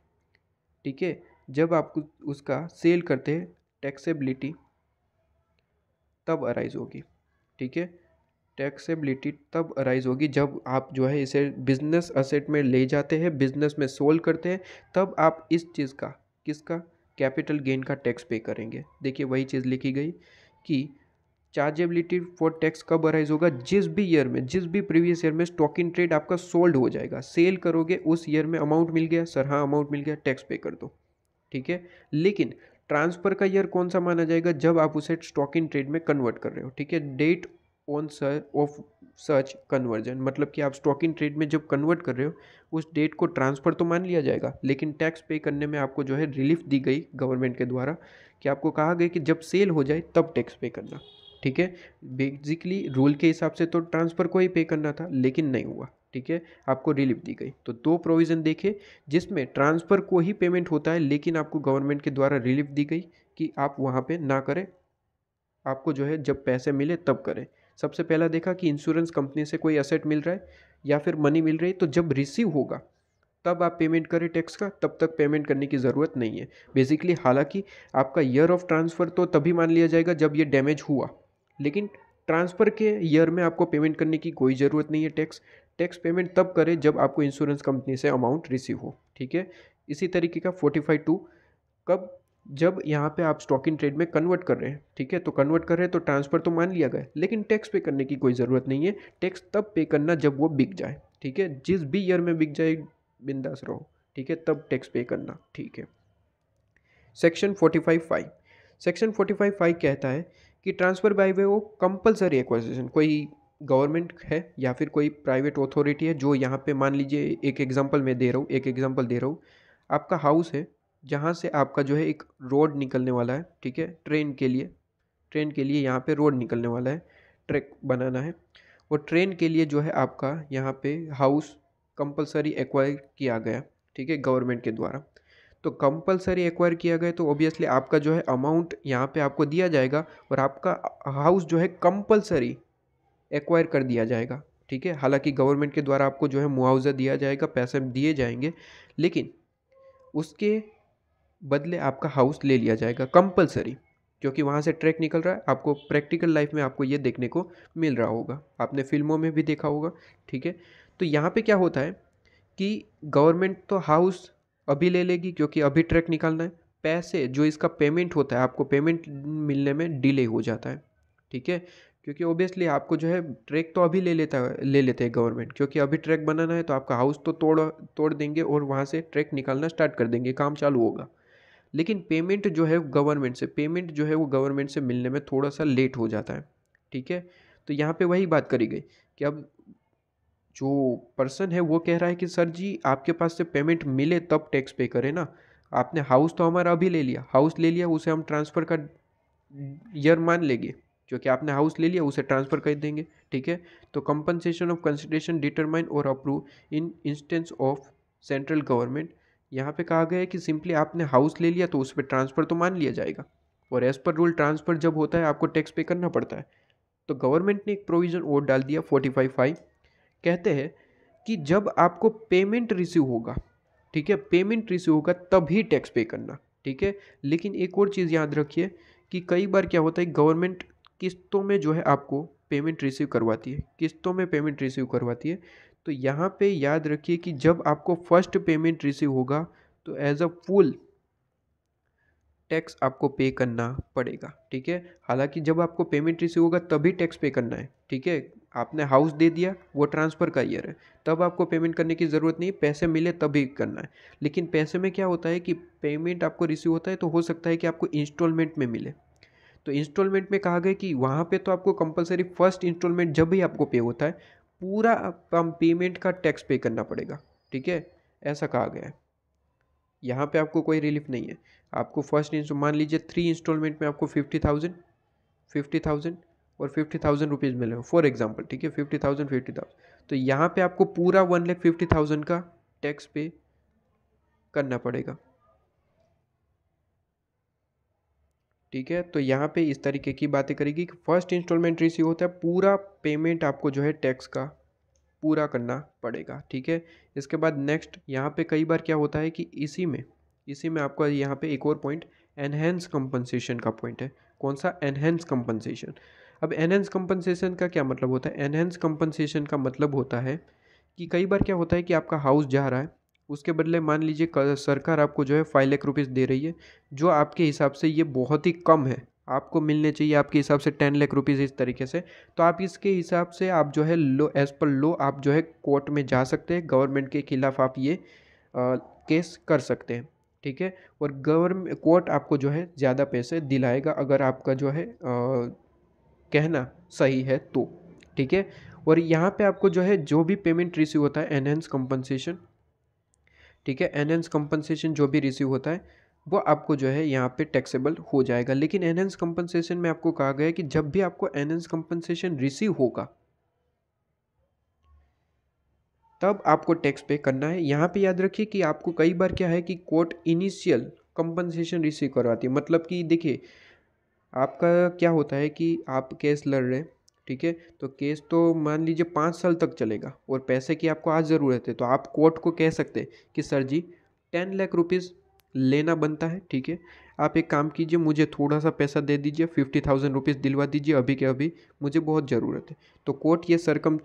ठीक है जब आप उसका सेल करते हैं टैक्सेबिलिटी तब अराइज होगी ठीक है टैक्सेबिलिटी तब अराइज़ होगी जब आप जो है इसे बिजनेस असेट में ले जाते हैं बिजनेस में सोल्व करते हैं तब आप इस चीज़ का किसका कैपिटल गेन का टैक्स पे करेंगे देखिए वही चीज़ लिखी गई कि चार्जेबिलिटी फॉर टैक्स कब अराइज होगा जिस भी ईयर में जिस भी प्रीवियस ईयर में स्टॉक इन ट्रेड आपका सोल्ड हो जाएगा सेल करोगे उस ईयर में अमाउंट मिल गया सर हाँ अमाउंट मिल गया टैक्स पे कर दो ठीक है लेकिन ट्रांसफ़र का ईयर कौन सा माना जाएगा जब आप उसे स्टॉक इन ट्रेड में कन्वर्ट कर रहे हो ठीक है डेट ऑन ऑफ सर्च कन्वर्जन मतलब कि आप स्टॉक इन ट्रेड में जब कन्वर्ट कर रहे हो उस डेट को ट्रांसफ़र तो मान लिया जाएगा लेकिन टैक्स पे करने में आपको जो है रिलीफ दी गई गवर्नमेंट के द्वारा कि आपको कहा गया कि जब सेल हो जाए तब टैक्स पे करना ठीक है बेसिकली रूल के हिसाब से तो ट्रांसफ़र को ही पे करना था लेकिन नहीं हुआ ठीक है आपको रिलीफ दी गई तो दो प्रोविज़न देखे जिसमें ट्रांसफ़र को ही पेमेंट होता है लेकिन आपको गवर्नमेंट के द्वारा रिलीफ दी गई कि आप वहाँ पे ना करें आपको जो है जब पैसे मिले तब करें सबसे पहला देखा कि इंश्योरेंस कंपनी से कोई असेट मिल रहा है या फिर मनी मिल रही है तो जब रिसीव होगा तब आप पेमेंट करें टैक्स का तब तक पेमेंट करने की ज़रूरत नहीं है बेसिकली हालांकि आपका ईयर ऑफ ट्रांसफ़र तो तभी मान लिया जाएगा जब ये डैमेज हुआ लेकिन ट्रांसफ़र के ईयर में आपको पेमेंट करने की कोई ज़रूरत नहीं है टैक्स टैक्स पेमेंट तब करें जब आपको इंश्योरेंस कंपनी से अमाउंट रिसीव हो ठीक है इसी तरीके का फोर्टी फाइव टू कब जब यहाँ पे आप स्टॉक इन ट्रेड में कन्वर्ट कर रहे हैं ठीक है तो कन्वर्ट कर रहे हैं तो ट्रांसफ़र तो मान लिया गया लेकिन टैक्स पे करने की कोई ज़रूरत नहीं है टैक्स तब पे करना जब वो बिक जाए ठीक है जिस भी ईयर में बिक जाए बिंदास रहो ठीक है तब टैक्स पे करना ठीक है section forty five five section forty five five कहता है कि ट्रांसफ़र बाय वे वो कंपलसरी एक्वाइजेशन कोई गवर्नमेंट है या फिर कोई प्राइवेट ऑथोरिटी है जो यहाँ पे मान लीजिए एक एग्जांपल मैं दे रहा हूँ एक एग्जांपल दे रहा हूँ आपका हाउस है जहाँ से आपका जो है एक रोड निकलने वाला है ठीक है ट्रेन के लिए ट्रेन के लिए यहाँ पे रोड निकलने वाला है ट्रैक बनाना है और ट्रेन के लिए जो है आपका यहाँ पे हाउस कंपलसरी एक्वायर किया गया ठीक है गवर्नमेंट के द्वारा तो कंपलसरी एक्वायर किया गया तो ऑब्वियसली आपका जो है अमाउंट यहाँ पे आपको दिया जाएगा और आपका हाउस जो है कंपलसरी एक्वायर कर दिया जाएगा ठीक है हालांकि गवर्नमेंट के द्वारा आपको जो है मुआवजा दिया जाएगा पैसे दिए जाएंगे लेकिन उसके बदले आपका हाउस ले लिया जाएगा कंपलसरी क्योंकि वहाँ से ट्रैक निकल रहा है आपको प्रैक्टिकल लाइफ में आपको ये देखने को मिल रहा होगा आपने फिल्मों में भी देखा होगा ठीक है तो यहाँ पे क्या होता है कि गवर्नमेंट तो हाउस अभी ले लेगी क्योंकि अभी ट्रैक निकालना है पैसे जो इसका पेमेंट होता है आपको पेमेंट मिलने में डिले हो जाता है ठीक है क्योंकि ओबियसली आपको जो है ट्रैक तो अभी ले लेता है ले लेते हैं गवर्नमेंट क्योंकि अभी ट्रैक बनाना है तो आपका हाउस तो तोड़ तोड़ देंगे और वहाँ से ट्रैक निकालना स्टार्ट कर देंगे काम चालू होगा लेकिन पेमेंट जो है गवर्नमेंट से पेमेंट जो है वो गवर्नमेंट से मिलने में थोड़ा सा लेट हो जाता है ठीक है तो यहाँ पे वही बात करी गई कि अब जो पर्सन है वो कह रहा है कि सर जी आपके पास से पेमेंट मिले तब टैक्स पे करें ना आपने हाउस तो हमारा अभी ले लिया हाउस ले लिया उसे हम ट्रांसफ़र का ईयर मान लेंगे क्योंकि आपने हाउस ले लिया उसे ट्रांसफ़र कर देंगे ठीक है तो कंपनसेशन ऑफ कंसिडरेशन डिटरमाइन और approve in instance of central government यहाँ पे कहा गया है कि सिंपली आपने हाउस ले लिया तो उस पर ट्रांसफ़र तो मान लिया जाएगा और एज़ पर रूल ट्रांसफ़र जब होता है आपको टैक्स पे करना पड़ता है तो गवर्नमेंट ने एक प्रोविज़न और डाल दिया फोर्टी फाइव फाइव कहते हैं कि जब आपको पेमेंट रिसीव होगा ठीक है पेमेंट रिसीव होगा तभी टैक्स पे करना ठीक है लेकिन एक और चीज़ याद रखिए कि कई बार क्या होता है गवर्नमेंट किस्तों में जो है आपको पेमेंट रिसीव करवाती है किस्तों में पेमेंट रिसीव करवाती है तो यहाँ पे याद रखिए कि जब आपको फर्स्ट पेमेंट रिसीव होगा तो एज अ फुल टैक्स आपको पे करना पड़ेगा ठीक है हालांकि जब आपको पेमेंट रिसीव होगा तभी टैक्स पे करना है ठीक है आपने हाउस दे दिया वो ट्रांसफ़र का ईयर है तब आपको पेमेंट करने की ज़रूरत नहीं पैसे मिले तभी करना है लेकिन पैसे में क्या होता है कि पेमेंट आपको रिसीव होता है तो हो सकता है कि आपको इंस्टॉलमेंट में मिले तो इंस्टॉलमेंट में कहा गया कि वहाँ पे तो आपको कंपलसरी फर्स्ट इंस्टॉलमेंट जब भी आपको पे होता है पूरा पेमेंट का टैक्स पे करना पड़ेगा ठीक है ऐसा कहा गया है यहाँ पे आपको कोई रिलीफ नहीं है आपको फर्स्ट इंस्टॉल मान लीजिए थ्री इंस्टॉलमेंट में आपको फिफ्टी थाउजेंड फिफ्टी थाउजेंड और फिफ्टी थाउजेंड रुपीज़ मिले फॉर एग्जाम्पल ठीक है फिफ्टी थाउजेंड फिफ्टी थाउजेंड तो यहाँ पे आपको पूरा वन लैख फिफ्टी थाउजेंड का टैक्स पे करना पड़ेगा ठीक है तो यहाँ पे इस तरीके की बातें करेगी कि फर्स्ट इंस्टॉलमेंट रिसीव होता है पूरा पेमेंट आपको जो है टैक्स का पूरा करना पड़ेगा ठीक है इसके बाद नेक्स्ट यहाँ पे कई बार क्या होता है कि इसी में इसी में आपका यहाँ पे एक और पॉइंट एनहेंस कंपनसेशन का पॉइंट है कौन सा एनहेंस कंपनसेशन अब एनहेंस कंपनसेशन का क्या मतलब होता है एनहेंस कंपनसेशन का मतलब होता है कि कई बार क्या होता है कि आपका हाउस जा रहा है उसके बदले मान लीजिए सरकार आपको जो है फाइव लाख रुपीज़ दे रही है जो आपके हिसाब से ये बहुत ही कम है आपको मिलने चाहिए आपके हिसाब से टेन लाख रुपीज़ इस तरीके से तो आप इसके हिसाब से आप जो है लो एज़ पर लो आप जो है कोर्ट में जा सकते हैं गवर्नमेंट के खिलाफ आप ये आ, केस कर सकते हैं ठीक है और गवर्नमेंट कोर्ट आपको जो है ज़्यादा पैसे दिलाएगा अगर आपका जो है आ, कहना सही है तो ठीक है और यहाँ पे आपको जो है जो भी पेमेंट रिसीव होता है एनहेंस कंपनसेशन ठीक है एनहेंस कंपनसेशन जो भी रिसीव होता है वो आपको जो है यहाँ पे टैक्सेबल हो जाएगा लेकिन एनहेंस कंपनसेशन में आपको कहा गया है कि जब भी आपको एनहेंस कंपनसेशन रिसीव होगा तब आपको टैक्स पे करना है यहाँ पे याद रखिए कि आपको कई बार क्या है कि कोर्ट इनिशियल कंपनसेशन रिसीव करवाती है मतलब कि देखिए आपका क्या होता है कि आप केस लड़ रहे हैं ठीक है तो केस तो मान लीजिए पाँच साल तक चलेगा और पैसे की आपको आज ज़रूरत है तो आप कोर्ट को कह सकते हैं कि sir ji ten lakh rupees लेना बनता है ठीक है आप एक काम कीजिए मुझे थोड़ा सा पैसा दे दीजिए फिफ्टी थाउजेंड रुपीज़ दिलवा दीजिए अभी के अभी मुझे बहुत ज़रूरत है तो कोर्ट ये सरकम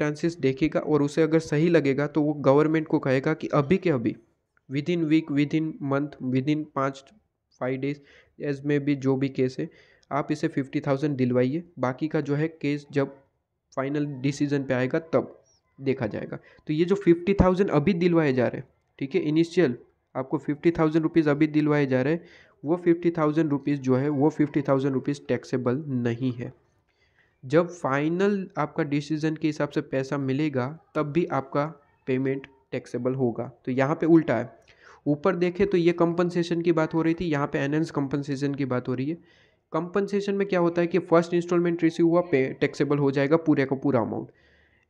देखेगा और उसे अगर सही लगेगा तो वो गवर्नमेंट को कहेगा कि अभी के अभी within week within month within पाँच फाइव डेज एज में भी जो भी केस है आप इसे फिफ्टी थाउजेंड दिलवाइए बाकी का जो है केस जब फाइनल डिसीजन पे आएगा तब देखा जाएगा तो ये जो फिफ्टी थाउजेंड अभी दिलवाए जा रहे हैं ठीक है इनिशियल आपको फिफ्टी थाउजेंड रुपीज़ अभी दिलवाए जा रहे हैं वो फिफ्टी थाउजेंड रुपीज़ जो है वो फिफ्टी थाउजेंड रुपीज़ टैक्सेबल नहीं है जब फाइनल आपका डिसीजन के हिसाब से पैसा मिलेगा तब भी आपका पेमेंट टैक्सेबल होगा तो यहाँ पे उल्टा है ऊपर देखें तो ये कंपनसेशन की बात हो रही थी यहाँ पे एनहेंस कंपनसेशन की बात हो रही है कंपनसेशन में क्या होता है कि फर्स्ट इंस्टॉलमेंट रिसीव हुआ पे टैक्सेबल हो जाएगा पूरे का पूरा अमाउंट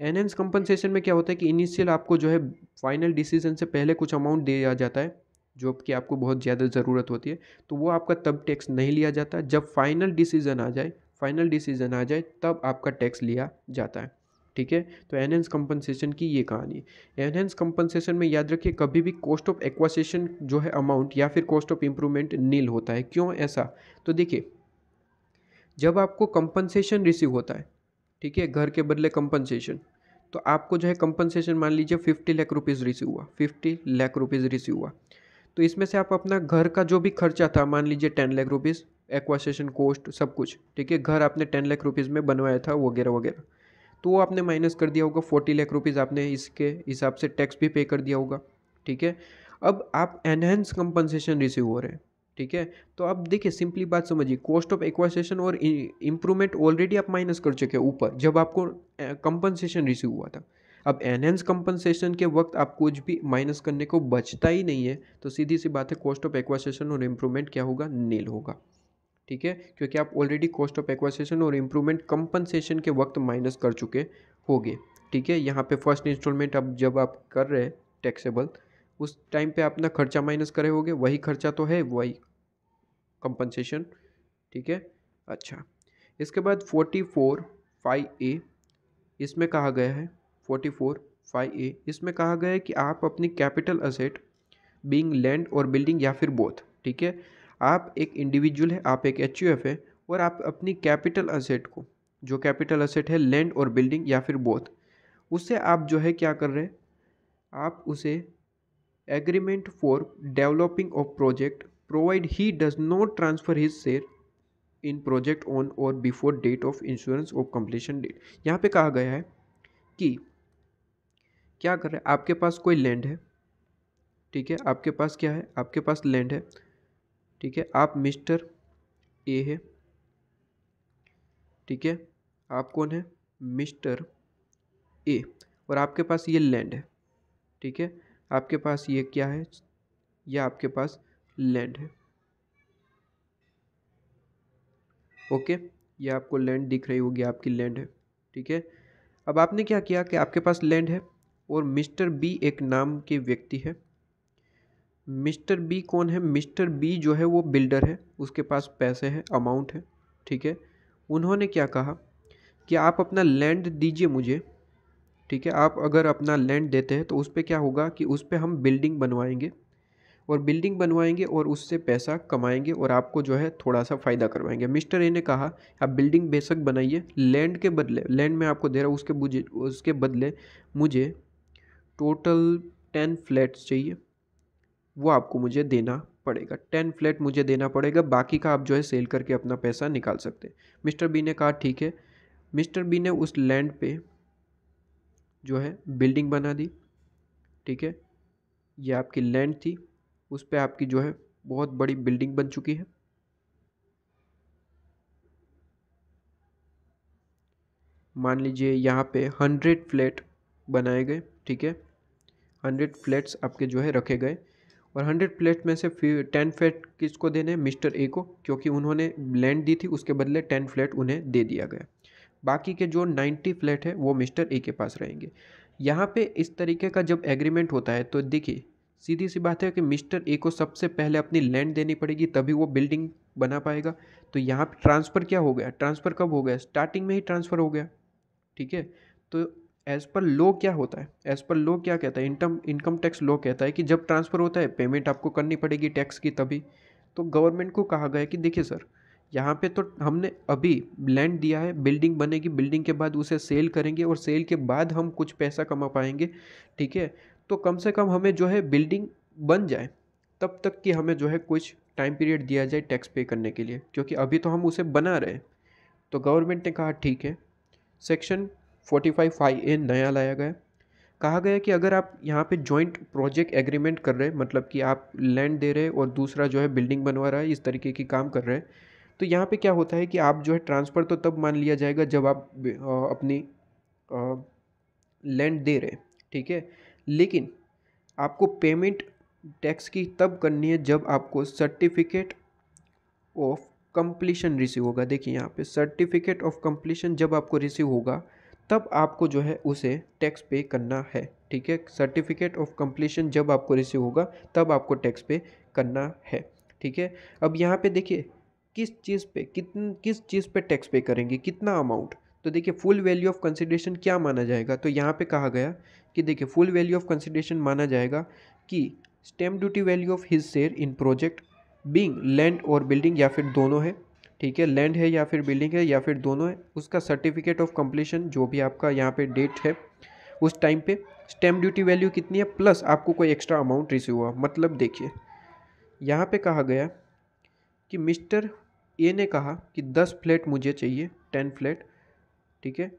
एनहेंस कंपनसेशन में क्या होता है कि इनिशियल आपको जो है फाइनल डिसीजन से पहले कुछ अमाउंट दिया जाता है जो कि आपको बहुत ज़्यादा ज़रूरत होती है तो वो आपका तब टैक्स नहीं लिया जाता जब फाइनल डिसीजन आ जाए फाइनल डिसीजन आ जाए तब आपका टैक्स लिया जाता है ठीक है तो एनहेंस कंपनसेशन की ये कहानी एनहेंस कंपनसेशन में याद रखिए कभी भी कॉस्ट ऑफ एक्वासेशन जो है अमाउंट या फिर कॉस्ट ऑफ इम्प्रूवमेंट नील होता है क्यों ऐसा तो देखिए जब आपको कंपनसेशन रिसीव होता है ठीक है घर के बदले कंपनसेशन तो आपको जो है कंपनसेशन मान लीजिए फिफ्टी लाख रुपीज़ रिसीव हुआ फिफ्टी लाख रुपीज़ रिसीव हुआ तो इसमें से आप अपना घर का जो भी खर्चा था मान लीजिए ten lakh rupees acquisition cost सब कुछ ठीक है घर आपने टेन लाख रुपीज़ में बनवाया था वगैरह वगैरह तो वो आपने माइनस कर दिया होगा फोर्टी लाख रुपीज़ आपने इसके हिसाब से टैक्स भी पे कर दिया होगा ठीक है अब आप एनहेंस कंपनसेशन रिसीव हो रहे हैं ठीक है तो अब देखिए सिंपली बात समझिए कॉस्ट ऑफ एक्वासेशन और इम्प्रूवमेंट ऑलरेडी आप माइनस कर चुके हैं ऊपर जब आपको कंपनसेशन रिसीव हुआ था अब एनहेंस कंपनसेशन के वक्त आप कुछ भी माइनस करने को बचता ही नहीं है तो सीधी सी बात है कॉस्ट ऑफ एक्वासेशन और इम्प्रूवमेंट क्या होगा नील होगा ठीक है क्योंकि आप ऑलरेडी कॉस्ट ऑफ एक्वासेशन और इम्प्रूवमेंट कंपनसेशन के वक्त माइनस कर चुके होंगे ठीक है यहाँ पे फर्स्ट इंस्टॉलमेंट अब जब आप कर रहे हैं टैक्सेबल उस टाइम पे अपना खर्चा माइनस करे होगे वही खर्चा तो है वही कंपनसेशन ठीक है अच्छा इसके बाद फोर्टी फोर फाइव ए इसमें कहा गया है फोर्टी फोर फाइव ए इसमें कहा गया है कि आप अपनी कैपिटल असेट बीइंग लैंड और बिल्डिंग या फिर बोथ ठीक है आप एक इंडिविजुअल है आप एक एच है और आप अपनी कैपिटल असेट को जो कैपिटल असेट है लैंड और बिल्डिंग या फिर बोथ उससे आप जो है क्या कर रहे हैं आप उसे agreement for developing of project provide he does not transfer his share in project on or before date of insurance or completion date यहाँ पे कहा गया है कि क्या कर रहे हैं आपके पास कोई लैंड है ठीक है आपके पास क्या है आपके पास लैंड है ठीक है आप मिस्टर ए है ठीक है आप कौन है मिस्टर ए और आपके पास ये लैंड है ठीक है आपके पास ये क्या है या आपके पास लैंड है ओके ये आपको लैंड दिख रही होगी आपकी लैंड है ठीक है अब आपने क्या किया कि आपके पास लैंड है और मिस्टर बी एक नाम के व्यक्ति है मिस्टर बी कौन है मिस्टर बी जो है वो बिल्डर है उसके पास पैसे हैं अमाउंट है ठीक है उन्होंने क्या कहा कि आप अपना लैंड दीजिए मुझे ठीक है आप अगर अपना लैंड देते हैं तो उस पर क्या होगा कि उस पर हम बिल्डिंग बनवाएंगे और बिल्डिंग बनवाएंगे और उससे पैसा कमाएंगे और आपको जो है थोड़ा सा फ़ायदा करवाएंगे मिस्टर ए ने कहा आप बिल्डिंग बेशक बनाइए लैंड के बदले लैंड में आपको दे रहा हूँ उसके उसके बदले मुझे टोटल टेन फ्लैट्स चाहिए वो आपको मुझे देना पड़ेगा टेन फ्लैट मुझे देना पड़ेगा बाकी का आप जो है सेल करके अपना पैसा निकाल सकते हैं मिस्टर बी ने कहा ठीक है मिस्टर बी ने उस लैंड पे जो है बिल्डिंग बना दी ठीक है ये आपकी लैंड थी उस पर आपकी जो है बहुत बड़ी बिल्डिंग बन चुकी है मान लीजिए यहाँ पे हंड्रेड फ्लैट बनाए गए ठीक है हंड्रेड फ्लैट्स आपके जो है रखे गए और हंड्रेड फ्लैट में से फिर टेन फ्लैट किसको देने मिस्टर ए को क्योंकि उन्होंने लैंड दी थी उसके बदले टेन फ्लैट उन्हें दे दिया गया बाकी के जो नाइन्टी फ्लैट है वो मिस्टर ए के पास रहेंगे यहाँ पे इस तरीके का जब एग्रीमेंट होता है तो देखिए सीधी सी बात है कि मिस्टर ए को सबसे पहले अपनी लैंड देनी पड़ेगी तभी वो बिल्डिंग बना पाएगा तो यहाँ पर ट्रांसफ़र क्या हो गया ट्रांसफ़र कब हो गया स्टार्टिंग में ही ट्रांसफ़र हो गया ठीक है तो एज़ पर लॉ क्या होता है एज़ पर लॉ क्या कहता है इनकम इनकम टैक्स लॉ कहता है कि जब ट्रांसफ़र होता है पेमेंट आपको करनी पड़ेगी टैक्स की तभी तो गवर्नमेंट को कहा गया कि देखिए सर यहाँ पे तो हमने अभी लैंड दिया है बिल्डिंग बनेगी बिल्डिंग के बाद उसे सेल करेंगे और सेल के बाद हम कुछ पैसा कमा पाएंगे ठीक है तो कम से कम हमें जो है बिल्डिंग बन जाए तब तक कि हमें जो है कुछ टाइम पीरियड दिया जाए टैक्स पे करने के लिए क्योंकि अभी तो हम उसे बना रहे हैं तो गवर्नमेंट ने कहा ठीक है section forty five five A नया लाया गया कहा गया कि अगर आप यहाँ पे जॉइंट प्रोजेक्ट एग्रीमेंट कर रहे हैं मतलब कि आप लैंड दे रहे हैं और दूसरा जो है बिल्डिंग बनवा रहा है इस तरीके की काम कर रहे हैं तो यहाँ पे क्या होता है कि आप जो है ट्रांसफ़र तो तब मान लिया जाएगा जब आप अपनी लैंड दे रहे हैं ठीक है लेकिन आपको पेमेंट टैक्स की तब करनी है जब आपको सर्टिफिकेट ऑफ कंप्लीशन रिसीव होगा देखिए यहाँ पे सर्टिफिकेट ऑफ कंप्लीशन जब आपको रिसीव होगा तब आपको जो है उसे टैक्स पे करना है ठीक है सर्टिफिकेट ऑफ कंप्लीशन जब आपको रिसीव होगा तब आपको टैक्स पे करना है ठीक है अब यहाँ पे देखिए किस चीज़ पे कितन किस चीज़ पे टैक्स पे करेंगे कितना अमाउंट तो देखिए फुल वैल्यू ऑफ कंसिडरेशन क्या माना जाएगा तो यहाँ पे कहा गया कि देखिए फुल वैल्यू ऑफ कंसिडरेशन माना जाएगा कि stamp duty value of his share in project being land और बिल्डिंग या फिर दोनों है ठीक है लैंड है या फिर बिल्डिंग है या फिर दोनों है उसका सर्टिफिकेट ऑफ कंप्लीशन जो भी आपका यहाँ पे डेट है उस टाइम पे स्टैम्प ड्यूटी वैल्यू कितनी है प्लस आपको कोई एक्स्ट्रा अमाउंट रिसीव हुआ मतलब देखिए यहाँ पे कहा गया कि मिस्टर ए ने कहा कि दस फ्लैट मुझे चाहिए टेन फ्लैट ठीक है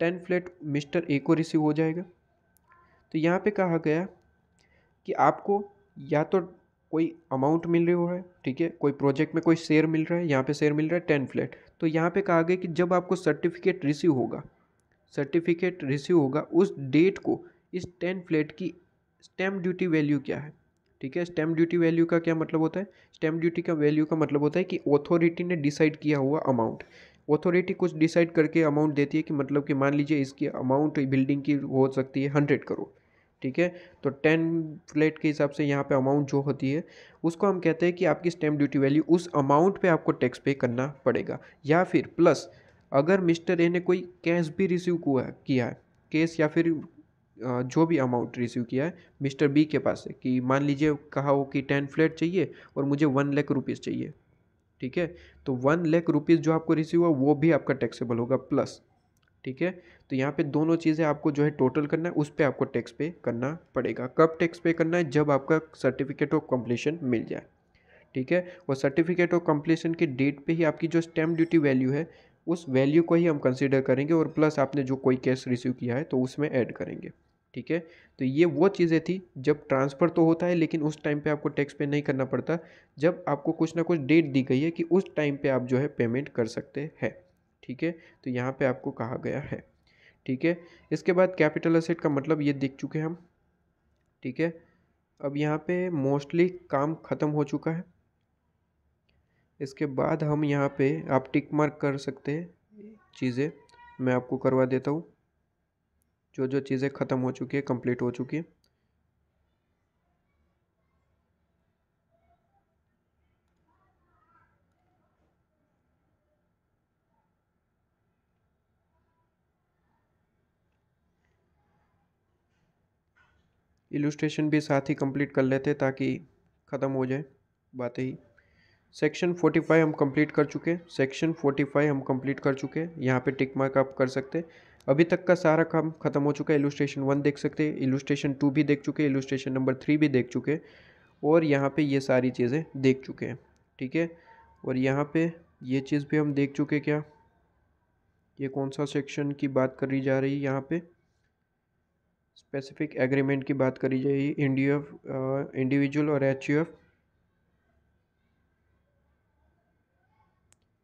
टेन फ्लैट मिस्टर ए को रिसीव हो जाएगा तो यहाँ पे कहा गया कि आपको या तो कोई अमाउंट मिल रही हो है ठीक है कोई प्रोजेक्ट में कोई शेयर मिल रहा है यहाँ पे शेयर मिल रहा है टेन फ्लैट तो यहाँ पे कहा गया कि जब आपको सर्टिफिकेट रिसीव होगा सर्टिफिकेट रिसीव होगा उस डेट को इस टेन फ्लैट की स्टैम्प ड्यूटी वैल्यू क्या है ठीक है स्टैम्प ड्यूटी वैल्यू का क्या मतलब होता है स्टैम्प ड्यूटी का वैल्यू का मतलब होता है कि ऑथोरिटी ने डिसाइड किया हुआ अमाउंट अथॉरिटी कुछ डिसाइड करके अमाउंट देती है कि मतलब कि मान लीजिए इसकी अमाउंट बिल्डिंग की हो सकती है हंड्रेड करोड़ ठीक है तो टेन फ्लैट के हिसाब से यहाँ पे अमाउंट जो होती है उसको हम कहते हैं कि आपकी स्टैम्प ड्यूटी वैल्यू उस अमाउंट पे आपको टैक्स पे करना पड़ेगा या फिर प्लस अगर मिस्टर ए ने कोई कैश भी रिसीव किया है केस या फिर जो भी अमाउंट रिसीव किया है मिस्टर बी के पास से कि मान लीजिए कहा हो कि टेन फ्लैट चाहिए और मुझे वन लाख रुपीज़ चाहिए ठीक है तो वन लैख रुपीज़ जो आपको रिसीव हुआ वो भी आपका टैक्सेबल होगा प्लस ठीक है तो यहाँ पे दोनों चीज़ें आपको जो है टोटल करना है उस पर आपको टैक्स पे करना पड़ेगा कब टैक्स पे करना है जब आपका सर्टिफिकेट ऑफ कम्प्लीशन मिल जाए ठीक है और सर्टिफिकेट ऑफ कम्प्लीशन की डेट पे ही आपकी जो स्टैम्प ड्यूटी वैल्यू है उस वैल्यू को ही हम कंसिडर करेंगे और प्लस आपने जो कोई कैश रिसीव किया है तो उसमें ऐड करेंगे ठीक है तो ये वो चीज़ें थी जब ट्रांसफ़र तो होता है लेकिन उस टाइम पे आपको टैक्स पे नहीं करना पड़ता जब आपको कुछ ना कुछ डेट दी गई है कि उस टाइम पे आप जो है पेमेंट कर सकते हैं ठीक है तो यहाँ पे आपको कहा गया है ठीक है इसके बाद कैपिटल असेट का मतलब ये देख चुके हम ठीक है अब यहाँ पर मोस्टली काम ख़त्म हो चुका है इसके बाद हम यहाँ पर आप टिक मार्क कर सकते हैं चीज़ें मैं आपको करवा देता हूँ जो जो चीज़ें ख़त्म हो चुकी है कंप्लीट हो चुकी है इलुस्ट्रेशन भी साथ ही कंप्लीट कर लेते ताकि ख़त्म हो जाए बातें ही सेक्शन 45 हम कंप्लीट कर चुके सेक्शन 45 हम कंप्लीट कर चुके यहाँ पे टिक मार्क आप कर सकते अभी तक का सारा काम खत्म हो चुका है इलुस्ट्रेशन वन देख सकते हैं इलुस्ट्रेशन टू भी देख चुके हैं इलुस्ट्रेशन नंबर थ्री भी देख चुके और यहाँ पे ये सारी चीज़ें देख चुके हैं ठीक है और यहाँ पे ये चीज़ भी हम देख चुके क्या ये कौन सा सेक्शन की बात करी जा रही है यहाँ पे स्पेसिफिक एग्रीमेंट की बात करी जा रही इंडियो इंडिविजुअल uh, और एच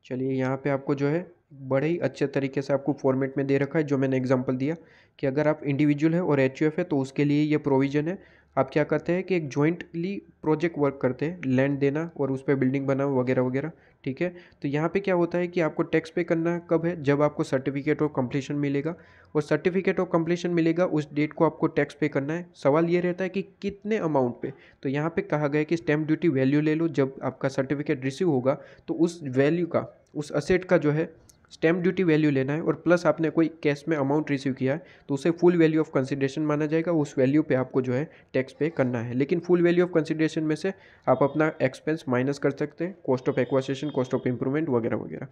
चलिए यहाँ पे आपको जो है बड़े ही अच्छे तरीके से आपको फॉर्मेट में दे रखा है जो मैंने एग्जांपल दिया कि अगर आप इंडिविजुअल है और एच है तो उसके लिए ये प्रोविज़न है आप क्या करते हैं कि एक जॉइंटली प्रोजेक्ट वर्क करते हैं लैंड देना और उस पर बिल्डिंग बनाना वगैरह वगैरह ठीक है तो यहाँ पे क्या होता है कि आपको टैक्स पे करना कब है जब आपको सर्टिफिकेट ऑफ कंप्लीशन मिलेगा और सर्टिफिकेट ऑफ कंप्लीशन मिलेगा उस डेट को आपको टैक्स पे करना है सवाल ये रहता है कि कितने अमाउंट पे तो यहाँ पे कहा गया कि स्टैम्प ड्यूटी वैल्यू ले लो जब आपका सर्टिफिकेट रिसीव होगा तो उस वैल्यू का उस असेट का जो है स्टैम्प ड्यूटी वैल्यू लेना है और प्लस आपने कोई कैश में अमाउंट रिसीव किया है तो उसे फुल वैल्यू ऑफ कंसिडरेशन माना जाएगा उस वैल्यू पे आपको जो है टैक्स पे करना है लेकिन फुल वैल्यू ऑफ कंसिडरेशन में से आप अपना एक्सपेंस माइनस कर सकते हैं cost of acquisition cost of improvement वगैरह वगैरह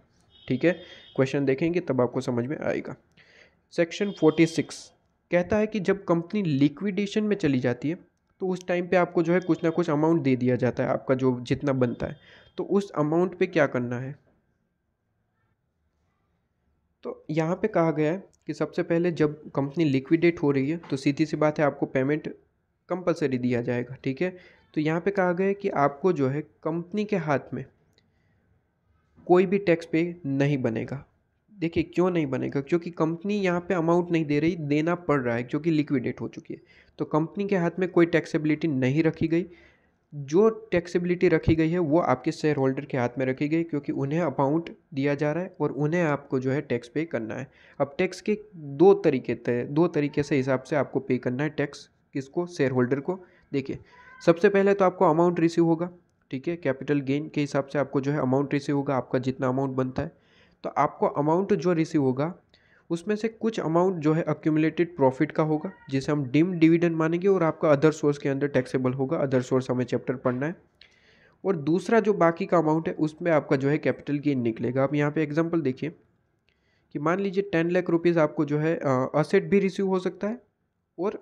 ठीक है क्वेश्चन देखेंगे तब आपको समझ में आएगा सेक्शन फोर्टी सिक्स कहता है कि जब कंपनी लिक्विडेशन में चली जाती है तो उस टाइम पे आपको जो है कुछ ना कुछ अमाउंट दे दिया जाता है आपका जो जितना बनता है तो उस अमाउंट पे क्या करना है तो यहाँ पे कहा गया है कि सबसे पहले जब कंपनी लिक्विडेट हो रही है तो सीधी सी बात है आपको पेमेंट कंपलसरी दिया जाएगा ठीक है तो यहाँ पे कहा गया है कि आपको जो है कंपनी के हाथ में कोई भी टैक्स पे नहीं बनेगा देखिए क्यों नहीं बनेगा क्योंकि कंपनी यहाँ पे अमाउंट नहीं दे रही देना पड़ रहा है क्योंकि लिक्विडेट हो चुकी है तो कंपनी के हाथ में कोई टैक्सेबिलिटी नहीं रखी गई जो टैक्सेबिलिटी रखी गई है वो आपके शेयर होल्डर के हाथ में रखी गई क्योंकि उन्हें अमाउंट दिया जा रहा है और उन्हें आपको जो है टैक्स पे करना है अब टैक्स के दो तरीके थे दो तरीके से हिसाब से आपको पे करना है टैक्स किसको शेयर होल्डर को देखिए सबसे पहले तो आपको अमाउंट रिसीव होगा ठीक है कैपिटल गेन के हिसाब से आपको जो है अमाउंट रिसीव होगा आपका जितना अमाउंट बनता है तो आपको अमाउंट जो रिसीव होगा उसमें से कुछ अमाउंट जो है अक्यूमुलेटेड प्रॉफिट का होगा जिसे हम डिम डिविडेंड मानेंगे और आपका अदर सोर्स के अंदर टैक्सेबल होगा अदर सोर्स हमें चैप्टर पढ़ना है और दूसरा जो बाकी का अमाउंट है उसमें आपका जो है कैपिटल गेन निकलेगा आप यहाँ पे एग्जांपल देखिए कि मान लीजिए टेन लाख रुपीज़ आपको जो है असेट भी रिसीव हो सकता है और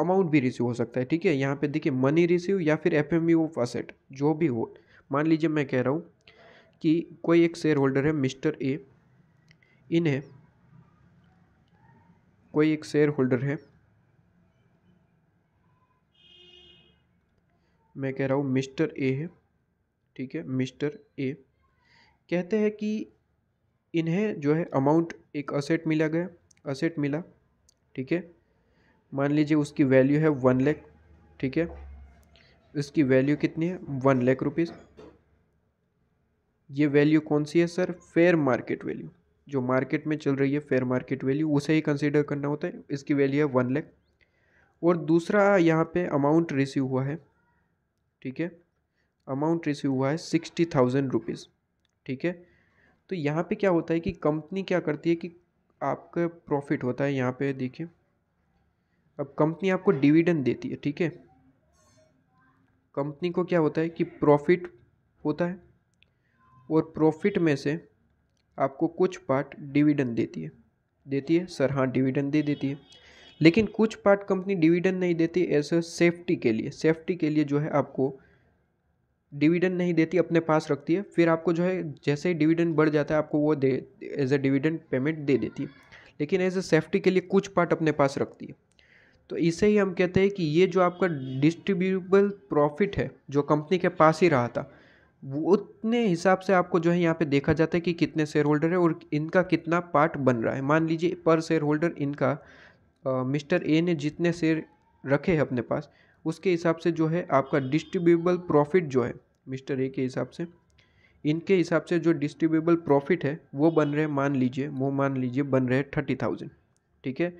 अमाउंट भी रिसीव हो सकता है ठीक है यहाँ पे देखिए मनी रिसीव या फिर एफ एम ऑफ असेट जो भी हो मान लीजिए मैं कह रहा हूँ कि कोई एक शेयर होल्डर है मिस्टर ए इन्हें कोई एक शेयर होल्डर है मैं कह रहा हूँ मिस्टर ए है ठीक है मिस्टर ए कहते हैं कि इन्हें जो है अमाउंट एक असेट मिला गया असेट मिला ठीक है मान लीजिए उसकी वैल्यू है वन लैख ठीक है इसकी वैल्यू कितनी है वन लैख रुपीज़ ये वैल्यू कौन सी है सर फेयर मार्केट वैल्यू जो मार्केट में चल रही है फेयर मार्केट वैल्यू उसे ही कंसिडर करना होता है इसकी वैल्यू है वन लैख और दूसरा यहाँ पे अमाउंट रिसीव हुआ है ठीक है अमाउंट रिसीव हुआ है सिक्सटी थाउजेंड रुपीज़ ठीक है तो यहाँ पे क्या होता है कि कंपनी क्या करती है कि आपका प्रॉफिट होता है यहाँ पे देखिए अब कंपनी आपको डिविडेंड देती है ठीक है कंपनी को क्या होता है कि प्रॉफिट होता है और प्रॉफिट में से आपको कुछ पार्ट डिविडेंड देती है देती है सर हाँ डिविडेंड दे देती है लेकिन कुछ पार्ट कंपनी डिविडेंड नहीं देती एज अ सेफ्टी के लिए सेफ्टी के लिए जो है आपको डिविडेंड नहीं देती अपने पास रखती है फिर आपको जो है जैसे ही डिविडेंड बढ़ जाता है आपको वो दे एज अ डिविडेंड पेमेंट दे देती है लेकिन एज अ सेफ्टी के लिए कुछ पार्ट अपने पास रखती है तो इसे ही हम कहते हैं कि ये जो आपका डिस्ट्रीब्यूबल प्रॉफिट है जो कंपनी के पास ही रहा था उतने हिसाब से आपको जो है यहाँ पे देखा जाता है कि कितने शेयर होल्डर है और इनका कितना पार्ट बन रहा है मान लीजिए पर शेयर होल्डर इनका मिस्टर ए ने जितने शेयर रखे हैं अपने पास उसके हिसाब से जो है आपका डिस्ट्रीब्यूबल प्रॉफिट जो है मिस्टर ए के हिसाब से इनके हिसाब से जो डिस्ट्रीब्यूबल प्रॉफिट है वो बन रहे मान लीजिए वो मान लीजिए बन रहे थर्टी थाउजेंड ठीक है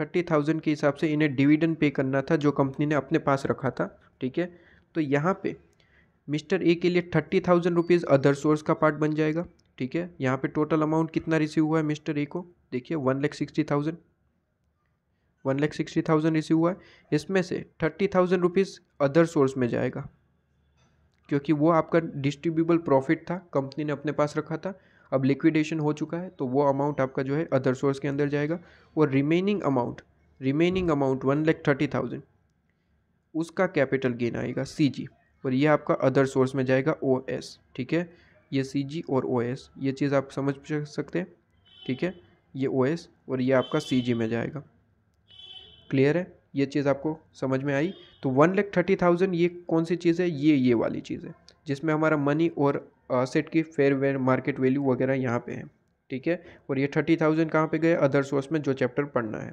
थर्टी थाउजेंड के हिसाब से इन्हें डिविडेंड पे करना था जो कंपनी ने अपने पास रखा था ठीक है तो यहाँ पे मिस्टर ए के लिए thirty thousand rupees other source का पार्ट बन जाएगा ठीक है यहाँ पे टोटल अमाउंट कितना रिसीव हुआ है मिस्टर ए को देखिए one lakh sixty thousand one lakh sixty thousand receive हुआ है इसमें से thirty thousand rupees other source में जाएगा क्योंकि वो आपका डिस्ट्रीब्यूबल प्रॉफिट था कंपनी ने अपने पास रखा था अब लिक्विडेशन हो चुका है तो वो अमाउंट आपका जो है अदर सोर्स के अंदर जाएगा और remaining amount remaining amount one lakh thirty thousand उसका कैपिटल गेन आएगा सी जी और ये आपका अदर सोर्स में जाएगा ओ एस ठीक है ये सी जी और ओ एस ये चीज़ आप समझ सकते हैं ठीक है ये ओ एस और ये आपका सी जी में जाएगा क्लियर है ये चीज़ आपको समझ में आई तो वन लैख थर्टी थाउजेंड ये कौन सी चीज़ है ये ये वाली चीज़ है जिसमें हमारा मनी और सेट uh, की फेयर वे मार्केट वैल्यू वगैरह यहाँ पे है ठीक है और ये थर्टी थाउजेंड कहाँ पर गए अदर सोर्स में जो चैप्टर पढ़ना है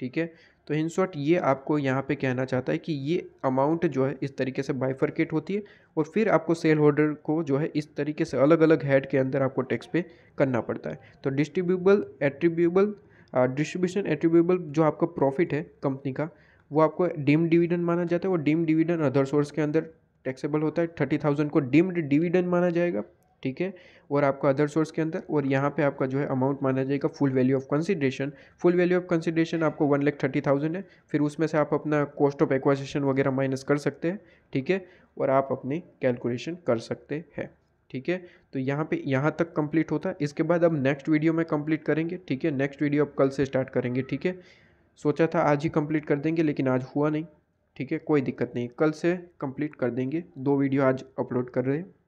ठीक है तो इन शॉर्ट ये आपको यहाँ पे कहना चाहता है कि ये अमाउंट जो है इस तरीके से बाइफरकेट होती है और फिर आपको सेल होल्डर को जो है इस तरीके से अलग अलग हेड के अंदर आपको टैक्स पे करना पड़ता है तो डिस्ट्रीब्यूबल एट्रीब्यूबल डिस्ट्रीब्यूशन एट्रीब्यूबल जो आपका प्रॉफिट है कंपनी का वो आपको डीम डिविडेंड माना जाता है और डीम डिविडेंड अदर सोर्स के अंदर टैक्सेबल होता है थर्टी थाउजेंड को डीम्ड डिविडेंड माना जाएगा ठीक है और आपका अदर सोर्स के अंदर और यहाँ पे आपका जो है अमाउंट माना जाएगा full value of consideration full value of consideration आपको वन लैख थर्टी थाउजेंड है फिर उसमें से आप अपना कॉस्ट ऑफ एक्वाजेशन वगैरह माइनस कर सकते हैं ठीक है और आप अपनी कैलकुलेशन कर सकते हैं ठीक है तो यहाँ पे यहाँ तक कंप्लीट होता है इसके बाद अब नेक्स्ट वीडियो में कंप्लीट करेंगे ठीक है नेक्स्ट वीडियो अब कल से स्टार्ट करेंगे ठीक है सोचा था आज ही कंप्लीट कर देंगे लेकिन आज हुआ नहीं ठीक है कोई दिक्कत नहीं कल से कंप्लीट कर देंगे दो वीडियो आज अपलोड कर रहे हैं